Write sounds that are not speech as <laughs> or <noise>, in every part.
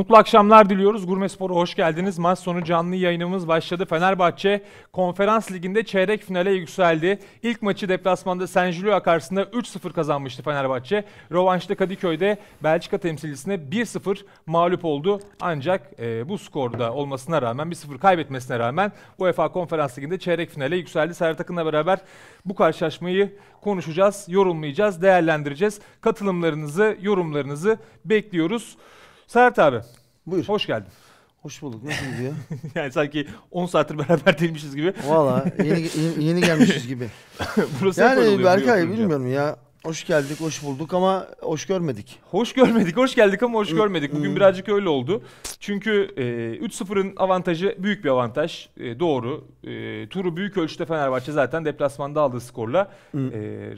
Mutlu akşamlar diliyoruz. Gurme Spor'a hoş geldiniz. Maç sonu canlı yayınımız başladı. Fenerbahçe Konferans Ligi'nde çeyrek finale yükseldi. İlk maçı deplasmanda San Julio karşısında 3-0 kazanmıştı Fenerbahçe. Rovanş'ta Kadıköy'de Belçika temsilcisine 1-0 mağlup oldu. Ancak e, bu skorda olmasına rağmen 1-0 kaybetmesine rağmen UEFA Konferans Ligi'nde çeyrek finale yükseldi. Serhat Akın'la beraber bu karşılaşmayı konuşacağız, yorumlayacağız, değerlendireceğiz. Katılımlarınızı, yorumlarınızı bekliyoruz. Serhat abi Buyur. Hoş geldin. Hoş bulduk. Nasıl gidiyor? <laughs> yani sanki 10 saattir beraber değilmişiz gibi. Valla yeni, yeni gelmişiz gibi. <laughs> Burası yani Berkay bilmiyorum ya. Hoş geldik, hoş bulduk ama hoş görmedik. Hoş görmedik, hoş geldik ama hoş görmedik. Bugün birazcık öyle oldu. Çünkü e, 3-0'ın avantajı büyük bir avantaj. E, doğru. E, turu büyük ölçüde Fenerbahçe zaten deplasmanda aldığı skorla e,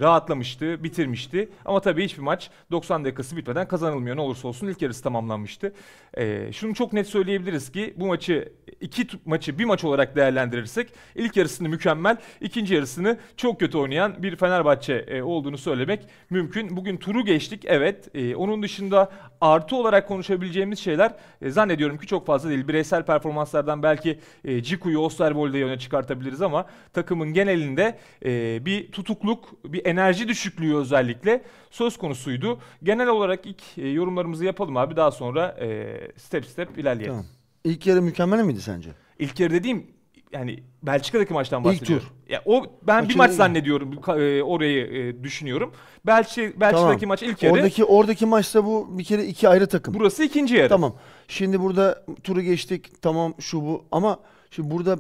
rahatlamıştı, bitirmişti. Ama tabii hiçbir maç 90 dakikası bitmeden kazanılmıyor. Ne olursa olsun ilk yarısı tamamlanmıştı. E, şunu çok net söyleyebiliriz ki bu maçı iki maçı bir maç olarak değerlendirirsek ilk yarısını mükemmel, ikinci yarısını çok kötü oynayan bir Fenerbahçe e, olduğunu söylemek söylemek mümkün. Bugün turu geçtik evet. E, onun dışında artı olarak konuşabileceğimiz şeyler e, zannediyorum ki çok fazla değil. Bireysel performanslardan belki e, Ciku'yu Osterwold'e yöne çıkartabiliriz ama takımın genelinde e, bir tutukluk, bir enerji düşüklüğü özellikle söz konusuydu. Genel olarak ilk e, yorumlarımızı yapalım abi. Daha sonra e, step step ilerleyelim. Tamam. İlk yarı mükemmel miydi sence? İlk yarı dediğim yani Belçika'daki maçtan bahsediyorum. İlk tur. Ya o ben Maçın bir maç zannediyorum e, orayı e, düşünüyorum. Belçi Belçika'daki tamam. maç ilk yarı. Oradaki oradaki maçta bu bir kere iki ayrı takım. Burası ikinci yarı. Tamam. Şimdi burada turu geçtik. Tamam şu bu ama şimdi burada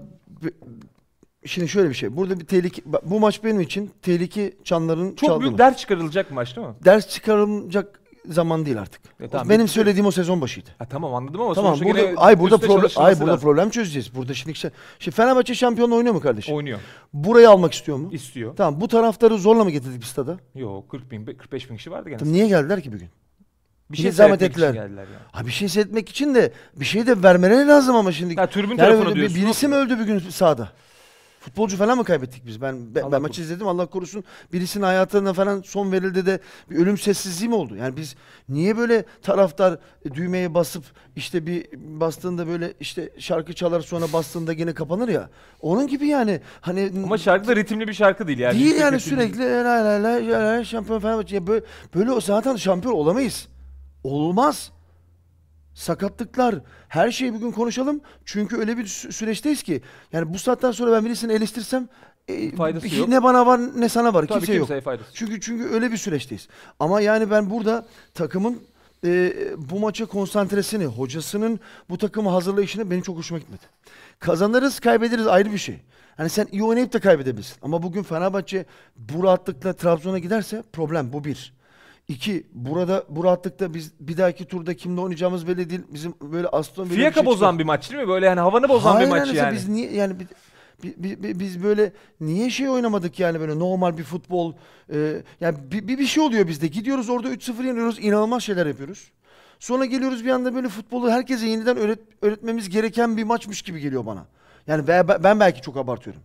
şimdi şöyle bir şey. Burada bir tehlike bu maç benim için tehlike çanların Çok çaldığı büyük ders çıkarılacak maç değil mi? Ders çıkarılacak zaman değil artık. E, tamam, benim bitti. söylediğim o sezon başıydı. Ha, tamam anladım ama tamam, burada, yine ay burada problem ay burada problem çözeceğiz. Burada şimdi şey, şimdi Fenerbahçe şampiyonla oynuyor mu kardeşim? Oynuyor. Burayı almak istiyor mu? İstiyor. Tamam bu taraftarı zorla mı getirdik biz stada? Yok 40 bin 45 bin kişi vardı gene. Tamam, niye geldiler ki bugün? Bir, bir şey, şey için geldiler Yani. Ha bir şey hissetmek için de bir şey de vermeleri lazım ama şimdi. Ya, türbün yani, tarafını bir, diyorsun. Birisi mi öldü bugün sahada? Futbolcu falan mı kaybettik biz? Ben ben, ben maçı izledim Allah korusun. Birisinin hayatına falan son verildi de bir ölüm sessizliği mi oldu? Yani biz niye böyle taraftar düğmeye basıp işte bir bastığında böyle işte şarkı çalar sonra bastığında gene kapanır ya. Onun gibi yani hani Ama şarkı da ritimli bir şarkı değil yani. değil yani sürekli la la la la şampiyon falan böyle böyle o zaten şampiyon olamayız. Olmaz sakatlıklar, her şeyi bugün konuşalım. Çünkü öyle bir süreçteyiz ki. Yani bu saatten sonra ben birisini eleştirsem e, Faydası yok. ne bana var ne sana var. Tabii kimse yok. faydası yok. Çünkü çünkü öyle bir süreçteyiz. Ama yani ben burada takımın e, bu maça konsantresini, hocasının bu takımı hazırlayışını benim çok hoşuma gitmedi. Kazanırız, kaybederiz ayrı bir şey. Hani sen iyi oynayıp da kaybedebilirsin. Ama bugün Fenerbahçe bu rahatlıkla Trabzon'a giderse problem bu bir. İki, burada bu rahatlıkta biz bir dahaki turda kimle oynayacağımız belli değil. Bizim böyle astronomi... Fiyaka bir şey bozan çıkar. bir maç değil mi? Böyle yani havanı bozan Hayır, bir maç yani. Biz niye yani bir, biz, biz böyle niye şey oynamadık yani böyle normal bir futbol e, yani bir, bir, bir şey oluyor bizde. Gidiyoruz orada 3-0 yeniyoruz. inanılmaz şeyler yapıyoruz. Sonra geliyoruz bir anda böyle futbolu herkese yeniden öğret, öğretmemiz gereken bir maçmış gibi geliyor bana. Yani ben belki çok abartıyorum.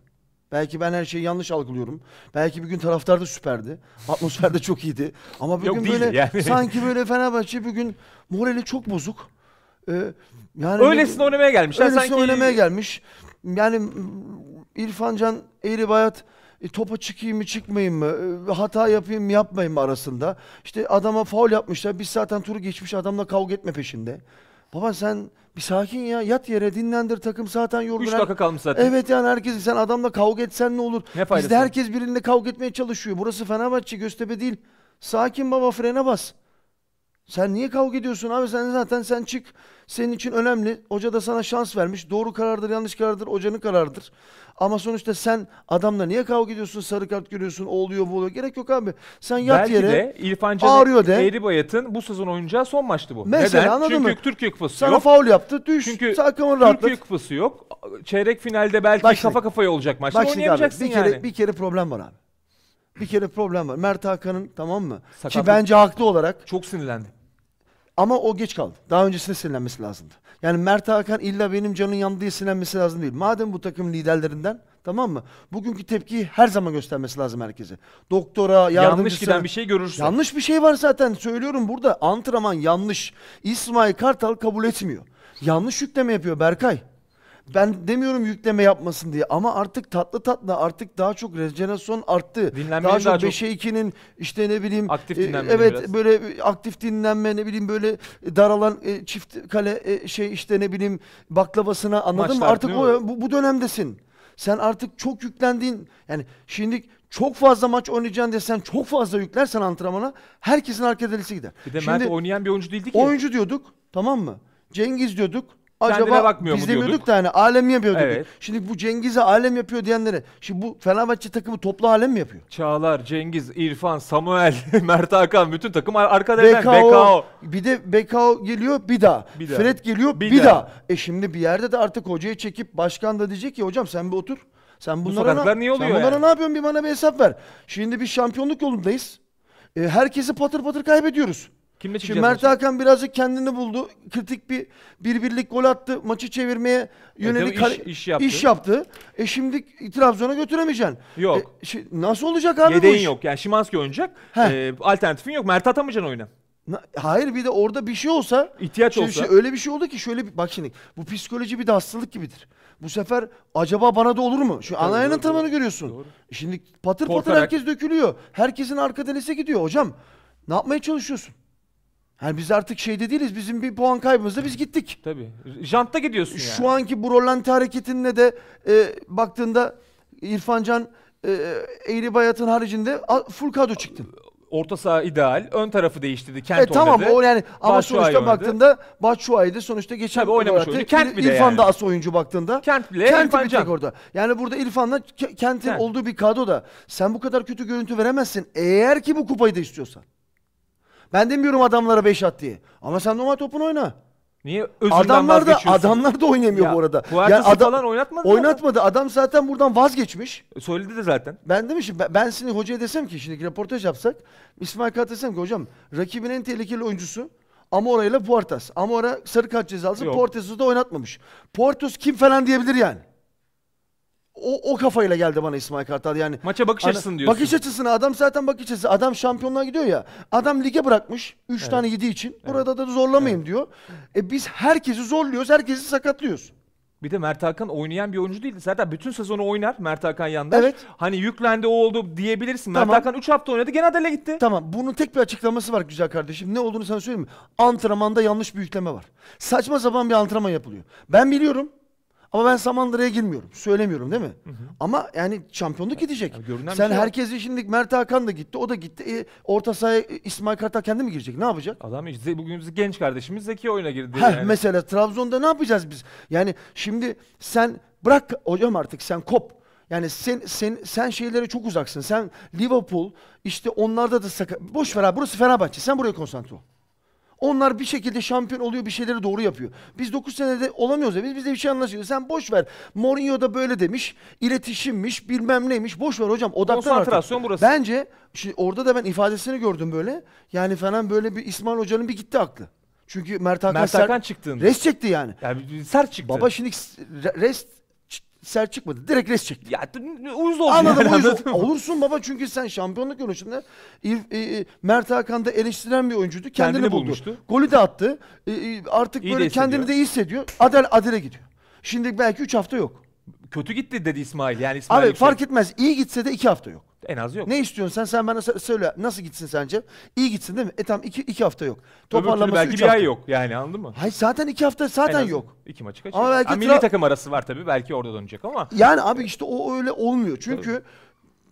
Belki ben her şeyi yanlış algılıyorum. Belki bir gün taraftar da süperdi. Atmosfer de çok iyiydi. Ama bugün Yok, böyle yani. sanki böyle Fenerbahçe bugün morali çok bozuk. Ee, yani öylesine oynamaya gelmiş. Öylesine sanki... oynamaya gelmiş. Yani ıı, İrfan Can Bayat, e, topa çıkayım mı çıkmayayım mı, e, hata yapayım mı yapmayayım mı arasında. İşte adama faul yapmışlar. Biz zaten turu geçmiş adamla kavga etme peşinde. Baba sen bir sakin ya yat yere dinlendir takım zaten yorgun. 3 dakika kalmış zaten. Evet yani herkes sen adamla kavga etsen ne olur? Ne faydası Bizde herkes birbirine kavga etmeye çalışıyor. Burası Fenerbahçe Göztepe değil. Sakin baba frene bas. Sen niye kavga ediyorsun abi? Sen zaten sen çık. Senin için önemli. Hoca da sana şans vermiş. Doğru karardır, yanlış karardır. Hocanın karardır. Ama sonuçta sen adamla niye kavga ediyorsun? Sarı kart görüyorsun. oluyor bu oluyor. Gerek yok abi. Sen yat Belki yere. de İrfan ağrıyor de. Eğri Bayat'ın bu sezon oynayacağı son maçtı bu. Mesela Neden? anladın Çünkü mı? Türkiye Kupası Sana yok. faul yaptı. Düş. Çünkü Sakamını rahatlat. Türkiye Kupası yok. Çeyrek finalde belki Bak kafa kafaya olacak maçta. Bak şimdi abi bir Oynayamayacaksın yani. kere, bir kere problem var abi. Bir kere problem var. Mert Hakan'ın tamam mı? Sakatlık- Ki bence haklı olarak Çok sinirlendi. ama o geç kaldı. Daha öncesinde sinirlenmesi lazımdı. Yani Mert Hakan illa benim canın yandığı sinenmesi lazım değil. Madem bu takım liderlerinden Tamam mı? Bugünkü tepkiyi her zaman göstermesi lazım herkese. Doktora, yardımcısına... Yanlış giden bir şey görürsün. Yanlış bir şey var zaten. Söylüyorum burada. Antrenman yanlış. İsmail Kartal kabul etmiyor. Yanlış yükleme yapıyor Berkay. Ben demiyorum yükleme yapmasın diye ama artık tatlı tatlı artık daha çok rejenerasyon arttı. Dinlenmeyi daha, daha çok 5'e 2'nin işte ne bileyim aktif e, evet biraz. böyle aktif dinlenme ne bileyim böyle daralan e, çift kale e, şey işte ne bileyim baklavasına anladın Maçlar, mı? Artık o, bu, bu dönemdesin. Sen artık çok yüklendiğin yani şimdi çok fazla maç oynayacaksın diye sen çok fazla yüklersen antrenmana herkesin hareket gider. Bir de Mert Şimdi, Mert oynayan bir oyuncu değildi ki. Oyuncu diyorduk tamam mı? Cengiz diyorduk. Acaba Kendine bakmıyor mu biz demiyorduk diyorduk. da hani alem yapıyor dedik. Evet. Şimdi bu Cengiz'e alem yapıyor diyenlere. Şimdi bu Fenerbahçe takımı toplu alem mi yapıyor? Çağlar, Cengiz, İrfan, Samuel, <laughs> Mert Hakan bütün takım ar- arkada BKO, BKO. Bir de BKO geliyor bir daha. Bir daha. Fred geliyor bir, Bir daha. daha. E şimdi bir yerde de artık hocayı çekip başkan da diyecek ki hocam sen bir otur. Sen bunlara, sakatlar ne- niye oluyor sen bunlara yani? ne yapıyorsun bir bana bir hesap ver. Şimdi bir şampiyonluk yolundayız. E, herkesi patır patır kaybediyoruz. Kimle Şimdi Mert maçı? Hakan birazcık kendini buldu. Kritik bir bir birlik gol attı. Maçı çevirmeye e, yönelik e, iş, iş, yaptı. iş yaptı. E şimdi Trabzon'a götüremeyeceksin. Yok. E, şi, nasıl olacak abi Yedeğin bu iş? yok. Yani Şimanski oynayacak. E, alternatifin yok. Mert atamayacaksın oyuna. Hayır bir de orada bir şey olsa ihtiyaç şöyle, olsa şey, öyle bir şey oldu ki şöyle bir bak şimdi bu psikoloji bir de hastalık gibidir. Bu sefer acaba bana da olur mu? Şu evet, anayının görüyorsun. Doğru. E, şimdi patır Korkarak. patır herkes dökülüyor. Herkesin arka denese gidiyor hocam. Ne yapmaya çalışıyorsun? Yani biz artık şeyde değiliz. Bizim bir puan kaybımızda biz gittik. Tabii. Jantta gidiyorsun e, yani. Şu anki bu rolanti hareketinle de e, baktığında İrfan Can e, e Eğri Bayat'ın haricinde full kadro çıktı. Orta saha ideal. Ön tarafı değiştirdi. Kent e, oynadı. Tamam o yani ama Bahçuay sonuçta oynadı. baktığında Batshuayi'de sonuçta geçen Tabii oynamış oyuncu. Kent bile İrfan yani. da as oyuncu baktığında. Kent bile Kent İrfan Can. orada. Yani burada İrfan'la Kent'in Kent. olduğu bir kadroda sen bu kadar kötü görüntü veremezsin. Eğer ki bu kupayı da istiyorsan. Ben demiyorum adamlara 5 at diye. Ama sen normal topun oyna. Niye özünden adamlar da adamlar da oynamıyor ya, bu arada. Huertas'ı yani adam, falan oynatmadı. Oynatmadı. Adam. zaten buradan vazgeçmiş. E, söyledi de zaten. Ben demişim ben, ben seni hocaya desem ki şimdi röportaj yapsak İsmail Kağıt desem ki hocam rakibin en tehlikeli oyuncusu Amora ile Puertas. Amora sarı kart cezası Portas'ı da oynatmamış. Portos kim falan diyebilir yani o, o kafayla geldi bana İsmail Kartal yani. Maça bakış açısını diyorsun. Bakış açısını adam zaten bakış açısı. Adam şampiyonluğa gidiyor ya. Adam lige bırakmış. 3 evet. tane yediği için. Evet. Burada da zorlamayayım evet. diyor. E biz herkesi zorluyoruz. Herkesi sakatlıyoruz. Bir de Mert Hakan oynayan bir oyuncu değildi. Zaten bütün sezonu oynar Mert Hakan yandaş. Evet. Hani yüklendi o oldu diyebilirsin. Tamam. Mert Hakan 3 hafta oynadı gene adale gitti. Tamam bunun tek bir açıklaması var güzel kardeşim. Ne olduğunu sana söyleyeyim mi? Antrenmanda yanlış bir yükleme var. Saçma sapan bir antrenman yapılıyor. Ben biliyorum ama ben Samandıra'ya girmiyorum. Söylemiyorum değil mi? Hı hı. Ama yani şampiyonluk gidecek. Yani Sen şey herkesi şimdi Mert Hakan da gitti. O da gitti. E, orta sahaya İsmail Kartal kendi mi girecek? Ne yapacak? Adam işte bugün genç kardeşimiz Zeki oyuna girdi. Heh, yani. Mesela Trabzon'da ne yapacağız biz? Yani şimdi sen bırak hocam artık sen kop. Yani sen sen sen şeylere çok uzaksın. Sen Liverpool işte onlarda da sakat. Boş ver abi burası Fenerbahçe. Sen buraya konsantre ol. Onlar bir şekilde şampiyon oluyor bir şeyleri doğru yapıyor. Biz 9 senede olamıyoruz ya. Biz, biz bir şey anlaşıyoruz. Sen boş ver. Mourinho da böyle demiş. İletişimmiş bilmem neymiş. Boş ver hocam. Odaklan artık. burası. Bence şimdi orada da ben ifadesini gördüm böyle. Yani falan böyle bir İsmail Hoca'nın bir gitti aklı. Çünkü Mert Hakan, Mert Hakan çıktığında. Rest çekti yani. Yani sert çıktı. Baba şimdi rest sert çıkmadı. Direkt res çekti. Ya uyuz oldu. Anladım yani, uyuz Olursun baba çünkü sen şampiyonluk yarışında e, e, Mert Hakan da eleştiren bir oyuncuydu. Kendini, kendini buldu. bulmuştu. Golü de attı. E, e artık iyi böyle de kendini de iyi hissediyor. Adel Adel'e gidiyor. Şimdi belki 3 hafta yok kötü gitti dedi İsmail. Yani İsmail Abi şey- fark etmez. İyi gitse de iki hafta yok. En az yok. Ne istiyorsun sen? Sen bana söyle nasıl gitsin sence? İyi gitsin değil mi? E tamam iki, iki hafta yok. Toparlaması belki bir hafta. ay yok yani anladın mı? Hayır zaten iki hafta zaten yok. İki maçı kaçırdı. Ama belki Ha, milli takım arası var tabii belki orada dönecek ama Yani abi işte o öyle olmuyor. Çünkü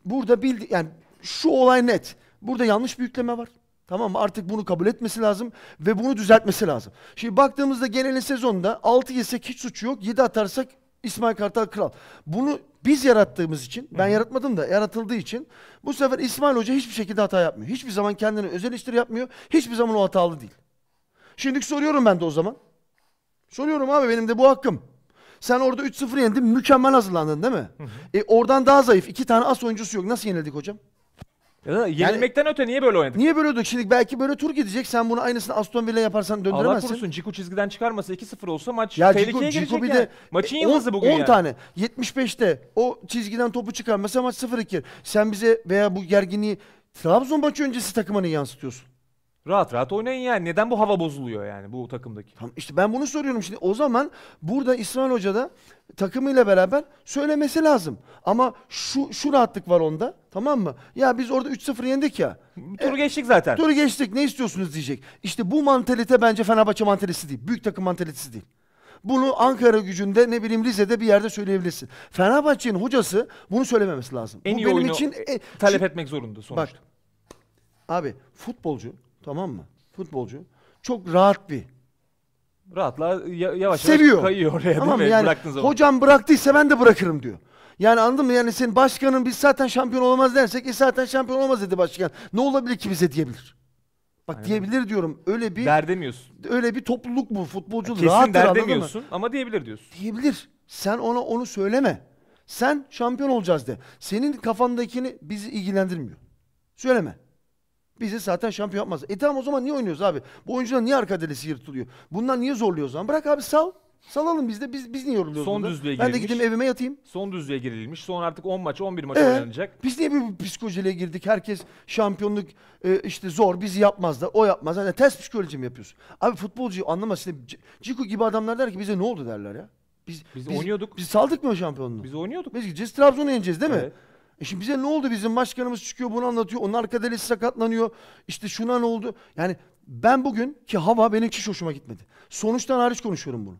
burada bildi yani şu olay net. Burada yanlış bir yükleme var. Tamam mı? Artık bunu kabul etmesi lazım ve bunu düzeltmesi lazım. Şimdi baktığımızda genel sezonda 6 yesek hiç suçu yok. 7 atarsak İsmail Kartal kral. Bunu biz yarattığımız için, ben yaratmadım da yaratıldığı için bu sefer İsmail Hoca hiçbir şekilde hata yapmıyor. Hiçbir zaman kendini özel eleştiri yapmıyor. Hiçbir zaman o hatalı değil. Şimdi soruyorum ben de o zaman. Soruyorum abi benim de bu hakkım. Sen orada 3-0 yendin, mükemmel hazırlandın değil mi? Hı hı. E, oradan daha zayıf, iki tane as oyuncusu yok. Nasıl yenildik hocam? Ya da yenilmekten öte niye böyle oynadık? Niye böyle olduk? Şimdi belki böyle tur gidecek. Sen bunu aynısını Aston Villa yaparsan Allah döndüremezsin. korusun Ciku çizgiden çıkarmasa 2-0 olsa maç Ya tehlikeye Ciku, girecek Ciku bir yani. de e, Maçın e, yıldızı on- bugün 10 yani. tane 75'te o çizgiden topu çıkarmasa maç 0-2. Sen bize veya bu gerginliği Trabzon maçı öncesi takımını yansıtıyorsun. Rahat rahat oynayın yani. Neden bu hava bozuluyor yani bu takımdaki? Tam işte ben bunu soruyorum şimdi. O zaman burada İsmail Hoca da takımıyla beraber söylemesi lazım. Ama şu şu rahatlık var onda. Tamam mı? Ya biz orada 3-0 yendik ya. Turu e, geçtik zaten. Turu geçtik. Ne istiyorsunuz diyecek. İşte bu mantalite bence Fenerbahçe mantalitesi değil. Büyük takım mantalitesi değil. Bunu Ankara gücünde ne bileyim Rize'de bir yerde söyleyebilirsin. Fenerbahçe'nin hocası bunu söylememesi lazım. En bu iyi benim oyunu için e, talep etmek zorunda sonuçta. Bak, abi futbolcu Tamam mı? Futbolcu. Çok rahat bir Rahatla yavaş yavaş kayıyor oraya değil tamam mi? Yani, zaman. Hocam bıraktıysa ben de bırakırım diyor. Yani anladın mı? Yani senin başkanın biz zaten şampiyon olamaz dersek e zaten şampiyon olamaz dedi başkan. Ne olabilir ki bize diyebilir. Bak Aynen. diyebilir diyorum. Öyle bir der demiyorsun. Öyle bir topluluk bu futbolculuk Kesin rahattır der demiyorsun mı? ama diyebilir diyorsun. Diyebilir. Sen ona onu söyleme. Sen şampiyon olacağız de. Senin kafandakini bizi ilgilendirmiyor. Söyleme. Bizi zaten şampiyon yapmaz. E tamam o zaman niye oynuyoruz abi? Bu oyuncular niye arka delisi yırtılıyor? Bunlar niye zorluyor o zaman? Bırak abi sal. Salalım biz de biz, biz niye yoruluyoruz? Son bunda? düzlüğe girilmiş. Ben de gideyim evime yatayım. Son düzlüğe girilmiş. Son artık 10 maç 11 maç Ee, oynanacak. Biz niye bir psikolojiyle girdik? Herkes şampiyonluk e, işte zor bizi yapmaz da o yapmaz. Hani test psikoloji mi yapıyorsun? Abi futbolcuyu anlamaz. İşte Ciku gibi adamlar der ki bize ne oldu derler ya. Biz, Biz oynuyorduk. Biz saldık mı o şampiyonluğu? Biz oynuyorduk. Biz gideceğiz Trabzon'u yeneceğiz değil mi? Evet. E şimdi bize ne oldu bizim başkanımız çıkıyor bunu anlatıyor. Onun arkadelesi sakatlanıyor. İşte şuna ne oldu? Yani ben bugün ki hava benim hiç hoşuma gitmedi. Sonuçtan hariç konuşuyorum bunu.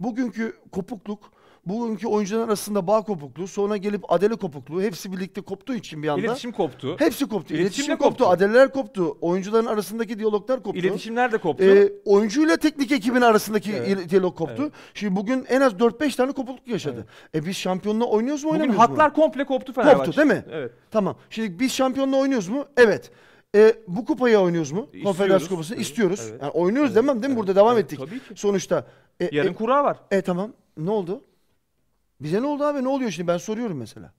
Bugünkü kopukluk bugünkü oyuncular arasında bağ kopukluğu, sonra gelip Adele kopukluğu hepsi birlikte koptuğu için bir anda. İletişim koptu. Hepsi koptu. İletişim, İletişim koptu. koptu. Adeleler koptu. Oyuncuların arasındaki diyaloglar koptu. İletişimler de koptu. Ee, oyuncuyla teknik ekibin arasındaki evet. diyalog koptu. Evet. Şimdi bugün en az 4-5 tane kopukluk yaşadı. Evet. E biz şampiyonla oynuyoruz mu oynamıyoruz hatlar mu? hatlar komple koptu Fenerbahçe. Koptu değil mi? Evet. Tamam. Şimdi biz şampiyonla oynuyoruz mu? Evet. E, bu kupayı oynuyoruz mu? İstiyoruz. Konferans kupasını evet. istiyoruz. Evet. Yani oynuyoruz evet. demem değil mi? Evet. Burada devam evet. ettik. Tabii ki. Sonuçta. E, Yarın e, kura var. E tamam. Ne oldu? Bize ne oldu abi? Ne oluyor şimdi? Ben soruyorum mesela.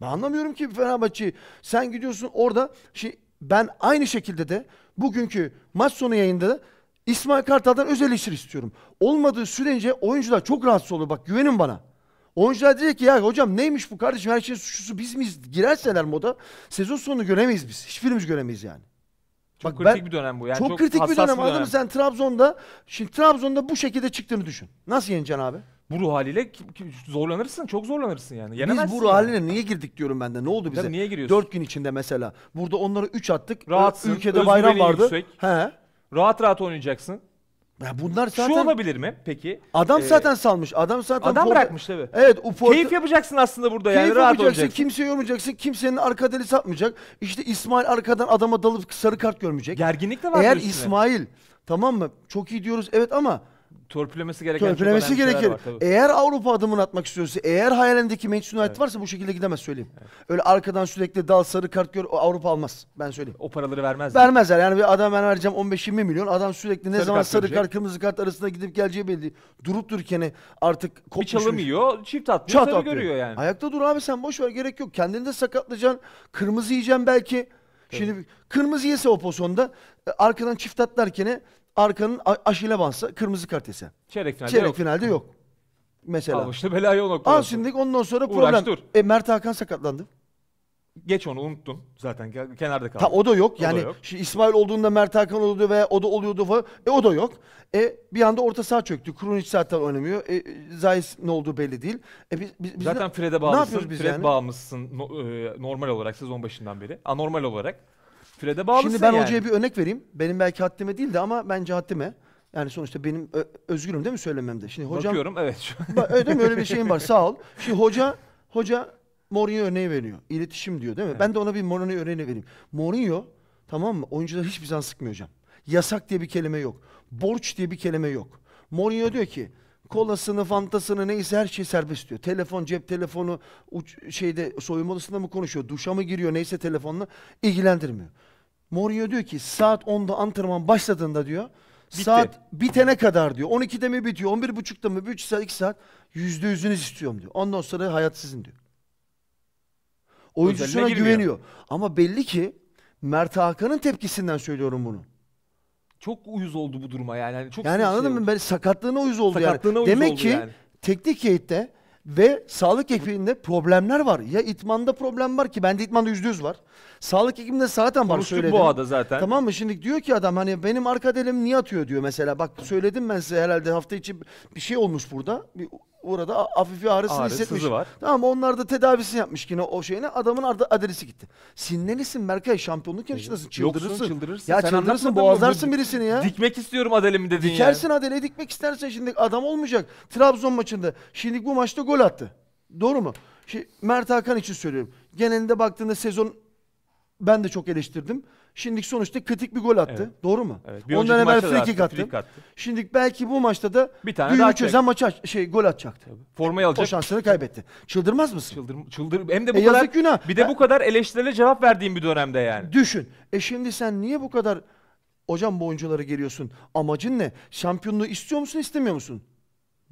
Ben anlamıyorum ki Fenerbahçe'yi. Sen gidiyorsun orada şey, ben aynı şekilde de bugünkü maç sonu yayında da İsmail Kartal'dan özel eleştir istiyorum. Olmadığı sürece oyuncular çok rahatsız olur. Bak güvenin bana. Oyuncular diyecek ki ya hocam neymiş bu kardeşim her şeyin suçlusu biz miyiz? Girerseler moda sezon sonunu göremeyiz biz. Hiçbirimiz göremeyiz yani. Çok Bak kritik ben, bir dönem bu. Yani çok, çok kritik bir dönem. Bir Adam sen Trabzon'da şimdi Trabzon'da bu şekilde çıktığını düşün. Nasıl yeneceksin abi? bu ruh haliyle zorlanırsın. Çok zorlanırsın yani. Yenemezsin. Biz bu ruh yani. haline niye girdik diyorum ben de. Ne oldu e bize? Tabii niye giriyorsun? 4 gün içinde mesela. Burada onları 3 attık. Rahatsın, Ülkede bayram vardı. yüksek. He. Rahat rahat oynayacaksın. Ya bunlar Şu olabilir mi peki? adam Ee, zaten salmış. Adam zaten adam bırakmış tabii. Evet, Uporta. Keyif yapacaksın aslında burada yani Keyif yapacaksın, olacaksın. kimseyi yormayacaksın, kimsenin arka deli satmayacak. İşte İsmail arkadan adama dalıp sarı kart görmeyecek. Gerginlik de var Eğer İsmail tamam mı? Çok iyi diyoruz evet ama törpülemesi gereken törpülemesi çok gerekir. Var, tabii. eğer Avrupa adımını atmak istiyorsa, eğer hayalindeki Manchester United evet. varsa bu şekilde gidemez söyleyeyim. Evet. Öyle arkadan sürekli dal sarı kart gör Avrupa almaz ben söyleyeyim. O paraları vermezler. Vermezler. Yani bir adam ben vereceğim 15-20 milyon. Adam sürekli ne sarı zaman kart sarı kart kırmızı kart arasında gidip geleceği belli. Durup dururken artık kopmuş. Bir çalamıyor, çift atmıyor, Çat sarı atıyor. görüyor yani. Ayakta dur abi sen boş ver gerek yok. Kendini de sakatlayacaksın. Kırmızı yiyeceksin belki. Şimdi kırmızı yese o pozisyonda e, arkadan çift atlarken Arkanın aşıyla bansa kırmızı kart yese. Çeyrek finalde Çeyrek yok. finalde yok. Mesela. Al işte belayı o noktada. Al şimdi ondan sonra Uğraş, problem. dur. E, Mert Hakan sakatlandı. Geç onu unuttun zaten kenarda kaldı. Tam o da yok. O da Yani yok. şimdi İsmail olduğunda Mert Hakan oluyordu ve o da oluyordu falan. E o da yok. E bir anda orta saha çöktü. Krunic zaten oynamıyor. E, Zayis ne olduğu belli değil. E biz, biz, biz Zaten Fred'e bağımlısın. yapıyoruz biz Fred yani? bağımlısın no- e, normal olarak sezon başından beri. Anormal olarak. Fred'e bağlısın Şimdi ben yani. hocaya bir örnek vereyim. Benim belki haddime değil de ama bence haddime. Yani sonuçta benim özgürüm değil mi söylememde? Şimdi hocam Bakıyorum evet. <laughs> öyle mi? Öyle bir şeyim var. Sağ ol. Şimdi hoca hoca Mourinho örneği veriyor. İletişim diyor değil mi? Ben de ona bir Mourinho örneği vereyim. Mourinho tamam mı? Oyuncular hiçbir zaman sıkmıyor hocam. Yasak diye bir kelime yok. Borç diye bir kelime yok. Mourinho diyor ki kolasını, fantasını neyse her şey serbest diyor. Telefon, cep telefonu uç, şeyde soyunma odasında mı konuşuyor, duşa mı giriyor neyse telefonla ilgilendirmiyor. Mourinho diyor ki saat 10'da antrenman başladığında diyor Bitti. saat bitene kadar diyor. 12'de mi bitiyor, 11.30'da mı, 3 saat, 2 saat yüzde yüzünüz istiyorum diyor. Ondan sonra hayat sizin diyor. Oyuncusuna güveniyor. Ama belli ki Mert Hakan'ın tepkisinden söylüyorum bunu çok uyuz oldu bu duruma yani. yani çok yani anladın şey mı? Ben sakatlığına uyuz oldu sakatlığına yani. Uyuz Demek oldu ki yani. teknik heyette ve sağlık ekibinde problemler var. Ya itmanda problem var ki bende itmanda yüzde yüz var. Sağlık ekibinde zaten var Konuştuk söyledim. Boğa'da zaten. Tamam mı? Şimdi diyor ki adam hani benim arka delim niye atıyor diyor mesela. Bak söyledim ben size herhalde hafta içi bir şey olmuş burada. Bir orada hafifi ağrısını Ağrı, hissetmiş. Sızı var. Tamam onlar da tedavisini yapmış yine o şeyine. Adamın ardı adresi gitti. Sinirlenirsin Berkay şampiyonluk yarışındasın. Çıldırırsın. Yoksun, çıldırırsın. Ya Sen çıldırırsın anlatmadın boğazlarsın birisini ya. Dikmek istiyorum adelimi dedin Dikersin Adele'yi dikmek istersen şimdi adam olmayacak. Trabzon maçında. Şimdi bu maçta gol attı. Doğru mu? Şimdi Mert Hakan için söylüyorum. Genelinde baktığında sezon ben de çok eleştirdim. Şimdiki sonuçta kritik bir gol attı. Evet. Doğru mu? Evet. Bir Ondan önceki evvel free kick attı. free Şimdi belki bu maçta da Bir tane daha düğümü çözen maça şey gol atacaktı. Formayı O alacak. şansını kaybetti. Çıldırmaz mısın? Çıldır, çıldır. Hem de bu E, kadar yazık günah. bir de bu e, kadar eleştirilere cevap verdiğim bir dönemde yani. Düşün. E şimdi sen niye bu kadar hocam bu oyunculara geliyorsun? Amacın ne? Şampiyonluğu istiyor musun, istemiyor musun?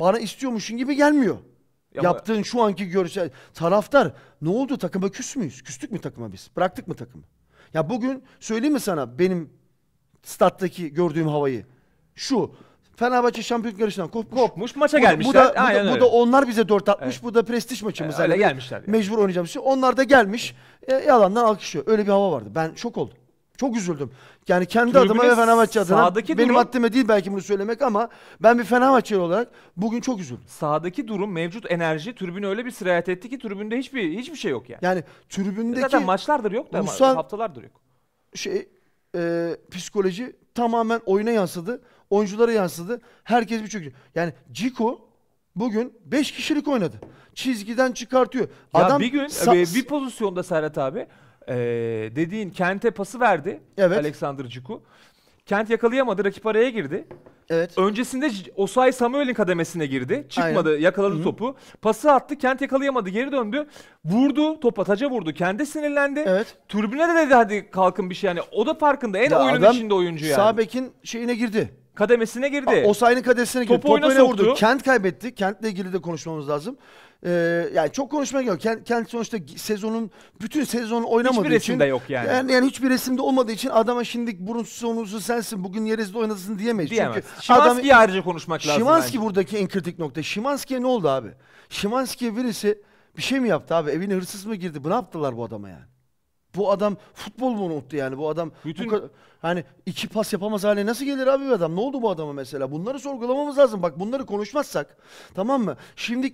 Bana istiyormuşsun gibi gelmiyor. Ama... Yaptığın şu anki görsel taraftar ne oldu takıma küs müyüz? Küstük mü takıma biz? Bıraktık mı takımı? Ya bugün söyleyeyim mi sana benim stat'taki gördüğüm havayı? Şu Fenerbahçe şampiyonluk yarışından kopmuş. Kopmuş maça bu, gelmişler. Bu da, bu, da, bu da onlar bize dört atmış. Evet. Bu da prestij maçımız. E, ee, öyle yani. gelmişler. Yani. Mecbur oynayacağımız şey. Onlar da gelmiş. E, yalandan alkışlıyor. Öyle bir hava vardı. Ben şok oldum. Çok üzüldüm. Yani kendi Tribüne adıma ve Fenerbahçe adına sağdaki benim durum- haddime değil belki bunu söylemek ama ben bir Fenerbahçeli olarak bugün çok üzüldüm. Sağdaki durum mevcut enerji tribünü öyle bir sirayet etti ki tribünde hiçbir hiçbir şey yok yani. Yani tribündeki Zaten maçlardır yok da ama haftalardır yok. şey e, psikoloji tamamen oyuna yansıdı. Oyunculara yansıdı. Herkes bir çöküyor. Yani Ciko bugün 5 kişilik oynadı. Çizgiden çıkartıyor. Ya bir gün e, bir pozisyonda Serhat abi ee, dediğin Kent'e pası verdi evet. Alexander Ciku. Kent yakalayamadı. Rakip araya girdi. Evet. Öncesinde Osay Samuel'in kademesine girdi. Çıkmadı. Aynen. Yakaladı Hı-hı. topu. Pası attı. Kent yakalayamadı. Geri döndü. Vurdu. Topa taca vurdu. Kendi sinirlendi. Evet. Türbüne de dedi hadi kalkın bir şey yani. O da farkında. En ya oyunun içinde oyuncu yani. Sabek'in şeyine girdi. Kademesine girdi. Osay'ın kademesine girdi. Topu, Topu oyuna, oyuna vurdu. Kent kaybetti. Kent'le ilgili de konuşmamız lazım e, yani çok konuşmaya gerek yok. Kendi sonuçta sezonun bütün sezonu oynamadığı hiçbir için. Hiçbir resimde yok yani. yani. Yani hiçbir resimde olmadığı için adama şimdi burun sonunuzu sensin bugün Yerez'de oynadısın diyemeyiz. Diyemez. Çünkü Şimanski'yi ayrıca konuşmak Şimanski lazım. Şimanski buradaki en kritik nokta. Şimanski'ye ne oldu abi? Şimanski'ye birisi bir şey mi yaptı abi? Evine hırsız mı girdi? Bu ne yaptılar bu adama yani? Bu adam futbol mu unuttu yani? Bu adam Bütün- bu hani iki pas yapamaz hale nasıl gelir abi bu adam? Ne oldu bu adama mesela? Bunları sorgulamamız lazım. Bak bunları konuşmazsak tamam mı? Şimdi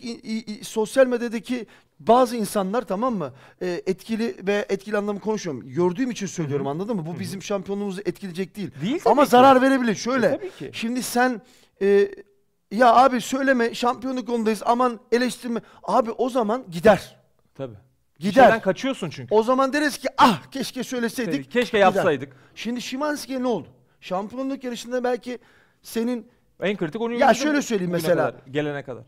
sosyal medyadaki bazı insanlar tamam mı? E, etkili ve etkili anlamı konuşuyorum. Gördüğüm için söylüyorum anladın mı? Bu bizim şampiyonluğumuzu etkileyecek değil. Değil Ama ki. zarar verebilir. Şöyle. E, tabii ki. Şimdi sen e, ya abi söyleme şampiyonluk yolundayız aman eleştirme. Abi o zaman gider. Tabii. Gider. Şeyden kaçıyorsun çünkü. O zaman deriz ki ah keşke söyleseydik. Tabii, keşke yapsaydık. Gider. Şimdi Şimanski'ye ne oldu? Şampiyonluk yarışında belki senin en kritik onu Ya şöyle söyleyeyim mesela. Kadar, gelene kadar.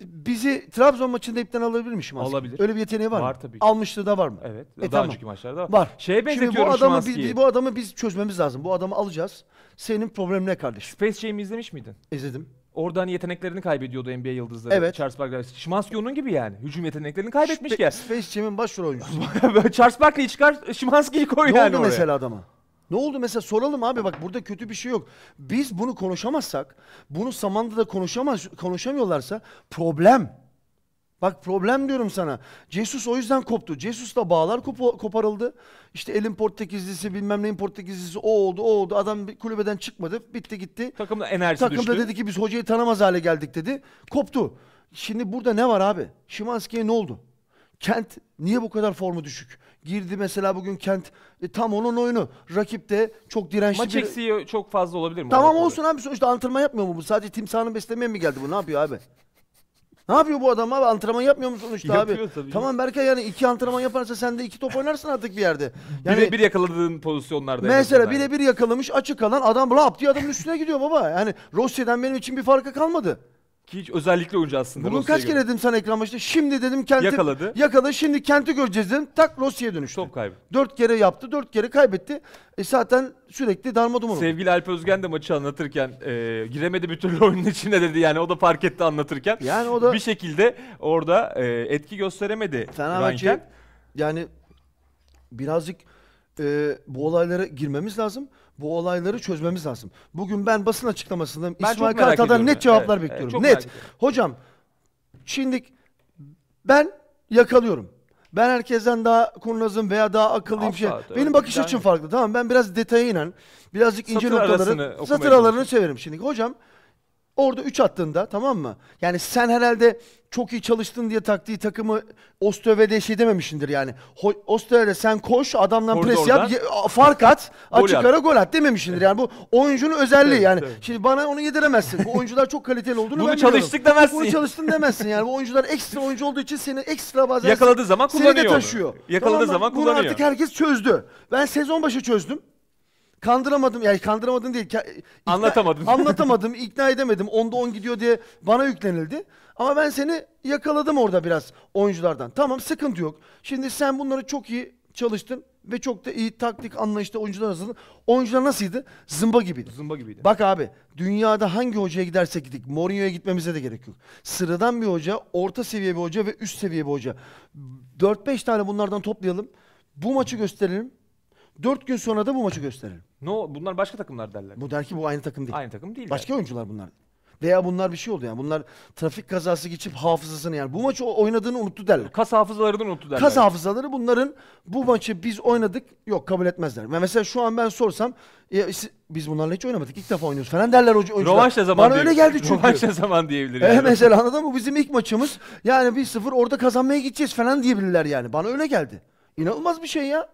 Bizi Trabzon maçında ipten alabilir mi Şimanski? Alabilir. Öyle bir yeteneği var, var mı? Var tabii. Almıştı da var mı? Evet. E, daha tamam. önceki maçlarda var. Var. Şeye benzetiyorum Şimdi bu adamı biz, bu adamı biz çözmemiz lazım. Bu adamı alacağız. Senin problem ne kardeşim? Space Jam'i izlemiş miydin? İzledim. Orada hani yeteneklerini kaybediyordu NBA yıldızları. Evet. Charles Barkley. Şimanski onun gibi yani. Hücum yeteneklerini kaybetmiş Spe- ki. Space Jam'in başrol oyuncusu. <laughs> Charles Barkley'i çıkar, Şimanski'yi koy ne yani Ne oldu mesela adama? Ne oldu mesela soralım abi bak burada kötü bir şey yok. Biz bunu konuşamazsak, bunu Saman'da da konuşamaz, konuşamıyorlarsa problem. Bak problem diyorum sana. Jesus o yüzden koptu. Jesus'la bağlar kop- koparıldı. İşte elin Portekizlisi bilmem neyin Portekizlisi o oldu o oldu. Adam bir kulübeden çıkmadı. Bitti gitti. Takımda enerji Takımda düştü. dedi ki biz hocayı tanımaz hale geldik dedi. Koptu. Şimdi burada ne var abi? Şimanski'ye ne oldu? Kent niye bu kadar formu düşük? Girdi mesela bugün Kent e, tam onun oyunu. Rakip de çok dirençli Maç bir... çok fazla olabilir mi? Tamam olsun abi sonuçta antrenman yapmıyor mu bu? Sadece timsahını beslemeye mi geldi bu? Ne yapıyor abi? Ne yapıyor bu adam abi? Antrenman yapmıyor mu sonuçta abi? Yapıyor tabii. Tamam Berkay yani iki antrenman yaparsa sen de iki top oynarsın artık bir yerde. Yani bir yakaladığın pozisyonlarda. en Mesela azından. bir yakalamış açık alan adam lap diye adamın üstüne gidiyor baba. Yani Rossi'den benim için bir farkı kalmadı. Ki hiç özellikle oyuncu aslında. Bugün Rossi'ye kaç kere göre. dedim sana ekran başında? Şimdi dedim kenti Yakaladı. yakaladı şimdi kenti göreceğiz dedim. Tak Rossi'ye dönüştü. Top kaybı. Dört kere yaptı, dört kere kaybetti. E zaten sürekli darma duman oldu. Sevgili Alp Özgen de maçı anlatırken e, giremedi bir türlü <laughs> oyunun içine dedi. Yani o da fark etti anlatırken. Yani o da bir şekilde orada e, etki gösteremedi. Fenerbahçe Ranken. yani birazcık e, bu olaylara girmemiz lazım bu olayları çözmemiz lazım. Bugün ben basın açıklamasında ben İsmail Kartal'dan net cevaplar evet, bekliyorum. Evet, net. Hocam şimdi ben yakalıyorum. Ben herkesten daha kurnazım veya daha akıllıyım Asla, şey. Evet, Benim bakış yani. açım farklı. Tamam ben biraz detaya inen, birazcık satır ince noktaları, satır aralarını severim şimdi. Hocam Orada 3 attığında tamam mı? Yani sen herhalde çok iyi çalıştın diye taktiği takımı Ostövede şey dememişindir yani. Ostövede sen koş adamdan Orada pres yap oradan. fark at <laughs> açık ara gol at dememişindir. Yani bu oyuncunun özelliği yani. Evet. Şimdi bana onu yediremezsin. Bu oyuncular çok kaliteli olduğunu Bunu çalıştık biliyorum. demezsin. Bunu çalıştın demezsin yani. Bu oyuncular ekstra oyuncu olduğu için seni ekstra bazen yakaladığı zaman kullanıyor. Seni de taşıyor. Yakaladığı tamam zaman kullanıyor. Bunu artık herkes çözdü. Ben sezon başı çözdüm. Kandıramadım yani kandıramadım değil. ka- ikna- Anlatamadım. <laughs> anlatamadım, ikna edemedim. Onda 10 gidiyor diye bana yüklenildi. Ama ben seni yakaladım orada biraz oyunculardan. Tamam sıkıntı yok. Şimdi sen bunları çok iyi çalıştın ve çok da iyi taktik anlayışta oyuncular hazırladın. Oyuncular nasılydı? Zımba gibiydi. Zımba gibiydi. Bak abi dünyada hangi hocaya gidersek gidik Mourinho'ya gitmemize de gerek yok. Sıradan bir hoca, orta seviye bir hoca ve üst seviye bir hoca. 4-5 tane bunlardan toplayalım. Bu maçı gösterelim. Dört gün sonra da bu maçı gösterelim. No, bunlar başka takımlar derler. Bu der ki bu aynı takım değil. Aynı takım değil. Başka oyuncular bunlar. Veya bunlar bir şey oldu yani. Bunlar trafik kazası geçip hafızasını yani bu maçı oynadığını unuttu derler. Kas hafızalarını unuttu derler. Kas hafızaları bunların bu maçı biz oynadık yok kabul etmezler. mesela şu an ben sorsam ya, biz bunlarla hiç oynamadık ilk defa oynuyoruz falan derler hoca oyuncular. Rövanşla zaman Bana öyle geldi çünkü. Rövanşla zaman diyebilir <laughs> yani. E, mesela anladın mı bizim ilk maçımız yani 1-0 orada kazanmaya gideceğiz falan diyebilirler yani. Bana öyle geldi. İnanılmaz bir şey ya.